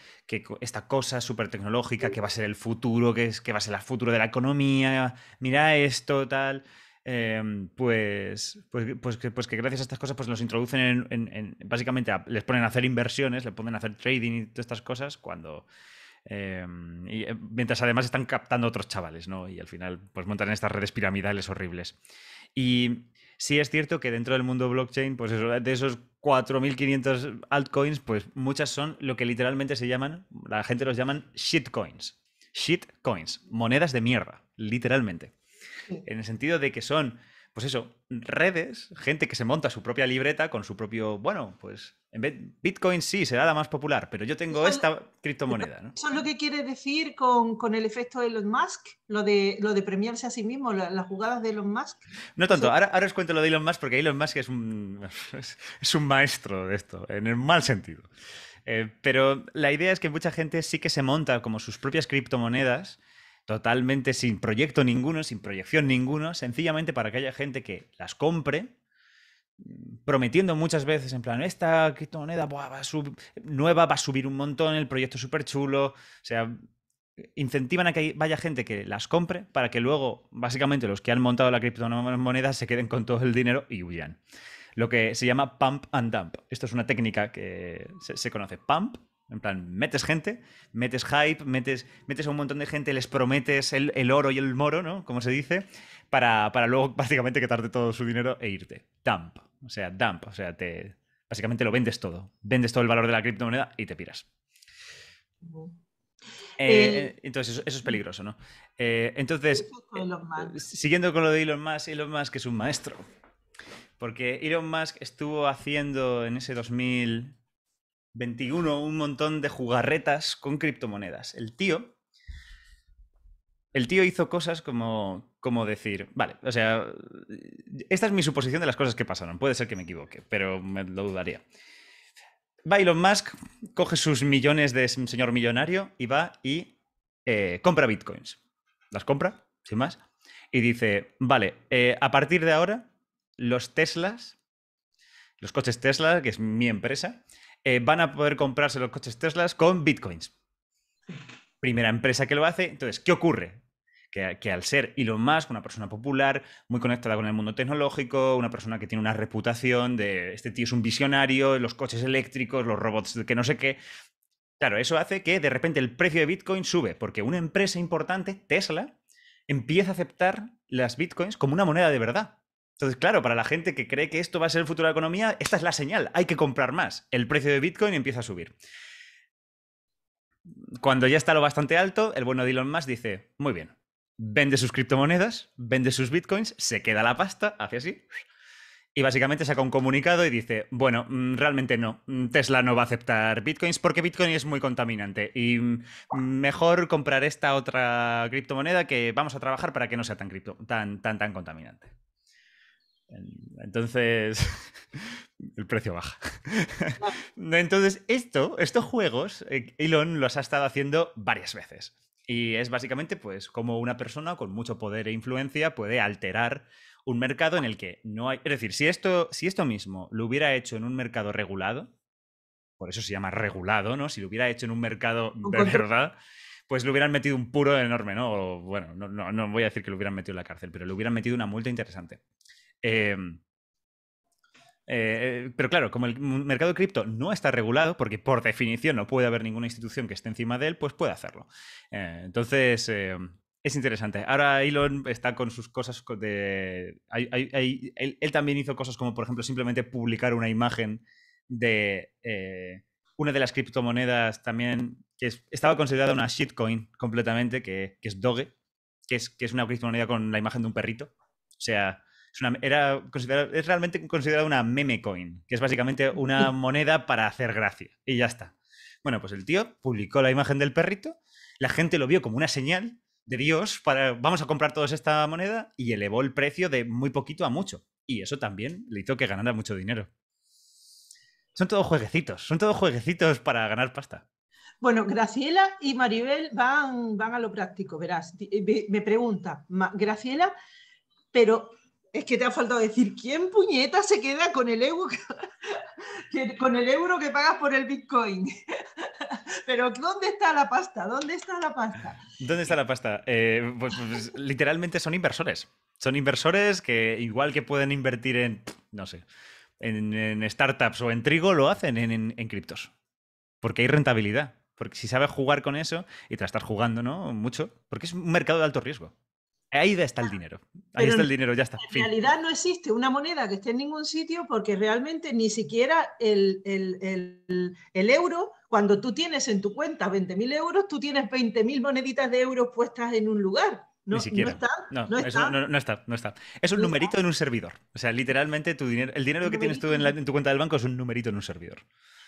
esta cosa súper tecnológica, que va a ser el futuro, que, es, que va a ser el futuro de la economía, mira esto, tal. Eh, pues, pues, pues, pues, que, gracias a estas cosas pues los introducen en, básicamente les ponen a hacer inversiones, les ponen a hacer trading y todas estas cosas cuando Em, y, eh, mientras además están captando otros chavales, ¿no? Y al final, pues montan estas redes piramidales horribles. Y sí es cierto que dentro del mundo blockchain, pues de esos 4.500 altcoins, pues muchas son lo que literalmente se llaman, la gente los llaman shitcoins. Shitcoins, monedas de mierda, literalmente. En el sentido de que son pues eso, redes, gente que se monta su propia libreta con su propio, bueno, pues en vez, Bitcoin sí será la más popular, pero yo tengo esta criptomoneda. Eso es lo que quiere decir con, el efecto de Elon Musk, lo de, premiarse a sí mismo, las jugadas de Elon Musk. No tanto, ahora, os cuento lo de Elon Musk porque Elon Musk es un, un maestro de esto, en el mal sentido. Eh, pero la idea es que mucha gente sí que se monta como sus propias criptomonedas totalmente sin proyecto ninguno, sin proyección ninguno, sencillamente para que haya gente que las compre, mm, prometiendo muchas veces en plan, esta criptomoneda nueva va a subir un montón, el proyecto es súper chulo, o sea, incentivan a que vaya gente que las compre para que luego, básicamente, los que han montado la criptomoneda se queden con todo el dinero y huyan. Lo que se llama pump and dump. Esto es una técnica que se, se conoce. Pump en plan, metes gente, metes hype, metes, metes a un montón de gente, les prometes el, oro y el moro, ¿no? Como se dice, para, luego básicamente quitarte todo su dinero e irte. Dump. O sea, dump. O sea, te, básicamente lo vendes todo. Vendes todo el valor de la criptomoneda y te piras. Eh, eh, entonces, eso, es peligroso, ¿no? Eh, entonces, siguiendo con lo de Elon Musk, Elon Musk es un maestro. Porque Elon Musk estuvo haciendo en ese 2000, 21, un montón de jugarretas con criptomonedas. El tío. El tío hizo cosas como, decir, vale, o sea, esta es mi suposición de las cosas que pasaron. Puede ser que me equivoque, pero me lo dudaría. Va Elon Musk, coge sus millones de señor millonario y va y eh, compra bitcoins. Las compra, sin más. Y dice, vale, eh, a partir de ahora, los Teslas, los coches Tesla, que es mi empresa, eh, van a poder comprarse los coches Teslas con bitcoins. Primera empresa que lo hace. Entonces, ¿qué ocurre? Que, al ser Elon Musk, una persona popular, muy conectada con el mundo tecnológico, una persona que tiene una reputación de este tío es un visionario, los coches eléctricos, los robots que no sé qué. Claro, eso hace que de repente el precio de Bitcoin sube, porque una empresa importante, Tesla, empieza a aceptar las Bitcoins como una moneda de verdad. Entonces, claro, para la gente que cree que esto va a ser el futuro de la economía, esta es la señal, hay que comprar más. El precio de Bitcoin empieza a subir. Cuando ya está lo bastante alto, el bueno de Elon Musk dice, muy bien, vende sus criptomonedas, vende sus Bitcoins, se queda la pasta, hace así, y básicamente saca un comunicado y dice, bueno, mm, realmente no, mm, Tesla no va a aceptar bitcoins porque bitcoin es muy contaminante y mm, mejor comprar esta otra criptomoneda que vamos a trabajar para que no sea tan cripto, tan contaminante. Entonces, el precio baja. Ah. Entonces, esto, estos juegos, eh, Elon los ha estado haciendo varias veces. Y es básicamente, pues, como una persona con mucho poder e influencia puede alterar un mercado en el que no hay. Es decir, si esto, si esto mismo lo hubiera hecho en un mercado regulado, por eso se llama regulado, ¿no? Si lo hubiera hecho en un mercado de verdad pues le hubieran metido un puro enorme, ¿no? bueno, no, no, no, voy a decir que lo hubieran metido en la cárcel, pero le hubieran metido una multa interesante. Em, eh, eh, pero claro, como el mercado cripto no está regulado, porque por definición no puede haber ninguna institución que esté encima de él, pues puede hacerlo. Eh, entonces, em, es interesante. Ahora Elon está con sus cosas de... él, también hizo cosas como, por ejemplo, simplemente publicar una imagen de una de las criptomonedas también, que estaba considerada una shitcoin completamente, que, es Doge, que es una criptomoneda con la imagen de un perrito. O sea, es, es realmente considerada una meme coin, que es básicamente una moneda para hacer gracia. Y ya está. Bueno, pues el tío publicó la imagen del perrito, la gente lo vio como una señal de Dios para vamos a comprar todos esta moneda y elevó el precio de muy poquito a mucho. Y eso también le hizo que ganara mucho dinero. Son todos jueguecitos, son todos jueguecitos para ganar pasta. Bueno, Graciela y Maribel van, van a lo práctico, verás. Me pregunta, Graciela, pero es que te ha faltado decir, ¿quién puñeta se queda con el euro que, con el euro que pagas por el Bitcoin? Pero ¿dónde está la pasta? ¿Dónde está la pasta? ¿Dónde está la pasta? Eh, pues, pues, literalmente son inversores. Son inversores que igual que pueden invertir en, no sé, en, startups o en trigo, lo hacen en, criptos. Porque hay rentabilidad. Porque si sabes jugar con eso, y te estar estás jugando, ¿no? Mucho, porque es un mercado de alto riesgo. Ahí está el dinero. Ahí está el dinero, ya está. En realidad no existe una moneda que esté en ningún sitio porque realmente ni siquiera el, euro, cuando tú tienes en tu cuenta 20.000 euros, tú tienes 20.000 moneditas de euros puestas en un lugar. No, está. No, está. no está. no, está. Es un numerito en un servidor. O sea, literalmente tu dinero, el dinero que tienes tú en, tu cuenta del banco es un numerito en un servidor.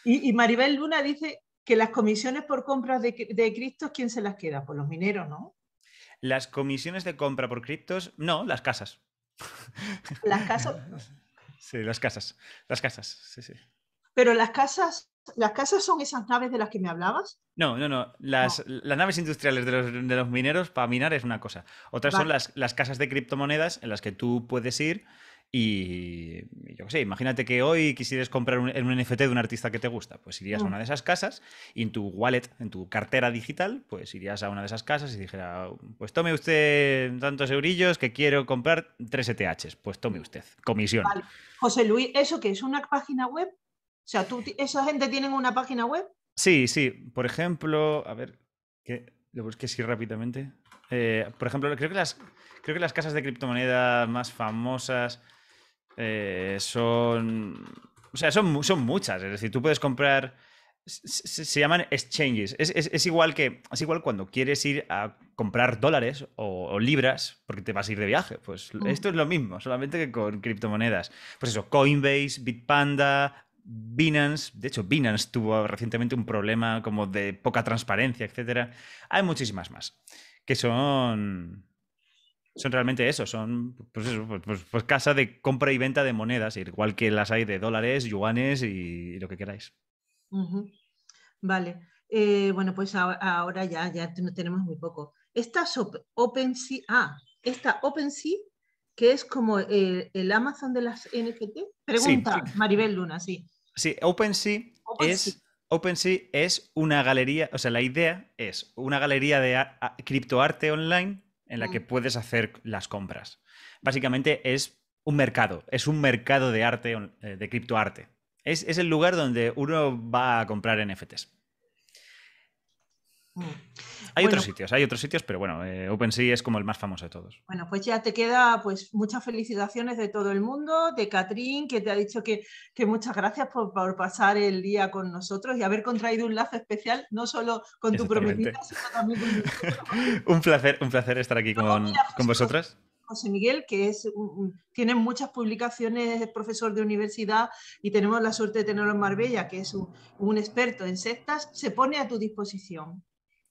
Y, Maribel Luna dice que las comisiones por compras de, de Cristo, ¿quién se las queda? Pues los mineros, ¿no? Las comisiones de compra por criptos, no, las casas. Las casas. Sí, las casas. Las casas, sí, sí. Pero las casas, ¿las casas son esas naves de las que me hablabas? No, no, no. Las, las naves industriales de los, mineros para minar es una cosa. Otras son las, las, casas de criptomonedas en las que tú puedes ir y yo qué sé, imagínate que hoy quisieras comprar un, un, NFT de un artista que te gusta. Pues irías a mm. una de esas casas y en tu wallet, en tu cartera digital, pues irías a una de esas casas y dijera, pues tome usted tantos eurillos que quiero comprar tres ETHs. Pues tome usted, comisión. José Luis, ¿eso qué es una página web? O sea, ¿tú, ¿esa gente tiene una página web? Sí, sí. Por ejemplo, a ver, que lo que sí rápidamente. Eh, por ejemplo, creo que, las, creo que las casas de criptomonedas más famosas eh, son. O sea, son, son muchas. Es decir, tú puedes comprar. Se, llaman exchanges. Es, igual que. Es igual cuando quieres ir a comprar dólares o, libras porque te vas a ir de viaje. Pues mm. esto es lo mismo, solamente que con criptomonedas. Pues eso, Coinbase, Bitpanda, Binance, de hecho Binance tuvo recientemente un problema como de poca transparencia, etc. Hay muchísimas más, que son son realmente eso, son pues, pues, pues, pues, casa de compra y venta de monedas, igual que las hay de dólares, yuanes y, lo que queráis. Vale, eh, bueno, pues ahora ya, ya tenemos muy poco. Esta OpenSea, ah, esta OpenSea, que es como el, Amazon de las NFT, pregunta Maribel Luna, sí. Sí, OpenSea, es... OpenSea es una galería, o sea, la idea es una galería de criptoarte online en la mm. que puedes hacer las compras. Básicamente es un mercado, es un mercado de arte, eh, de criptoarte. Es, es el lugar donde uno va a comprar NFTs. Mm. Hay otros sitios, hay otros sitios, pero bueno, eh, OpenSea es como el más famoso de todos. Bueno, pues ya te queda pues muchas felicitaciones de todo el mundo, de Catrín, que te ha dicho que, muchas gracias por, pasar el día con nosotros y haber contraído un lazo especial, no solo con tu prometida, sino también con mi. Un placer, un placer estar aquí con, vosotras. José Miguel, que es tiene muchas publicaciones, es profesor de universidad y tenemos la suerte de tenerlo en Marbella, que es un experto en sectas, se pone a tu disposición.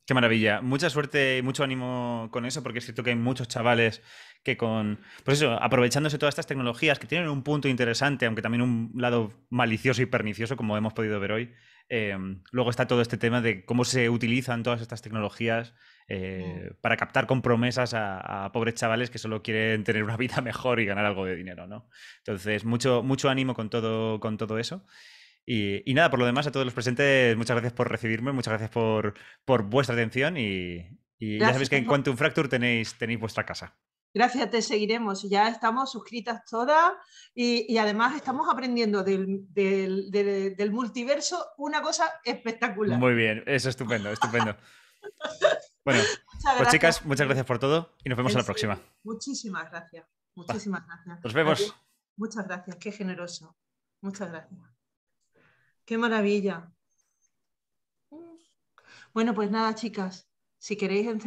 Qué maravilla. Mucha suerte y mucho ánimo con eso, porque es cierto que hay muchos chavales que con. por pues eso, aprovechándose todas estas tecnologías que tienen un punto interesante, aunque también un lado malicioso y pernicioso, como hemos podido ver hoy. Em, luego está todo este tema de cómo se utilizan todas estas tecnologías eh, mm. para captar con promesas a, pobres chavales que solo quieren tener una vida mejor y ganar algo de dinero, ¿no? Entonces, mucho, mucho ánimo con todo, con todo eso. Y, nada, por lo demás, a todos los presentes, muchas gracias por recibirme, muchas gracias por, por vuestra atención y, ya sabéis que en Quantum Fracture tenéis, tenéis vuestra casa. Gracias, te seguiremos. Ya estamos suscritas todas y, además estamos aprendiendo del, multiverso una cosa espectacular. Muy bien, es estupendo, estupendo. bueno, pues chicas, muchas gracias por todo y nos vemos en la próxima. Muchísimas gracias, muchísimas gracias. Nos vemos. Muchas gracias, qué generoso. Muchas gracias. Qué maravilla. Bueno, pues nada, chicas, si queréis encender...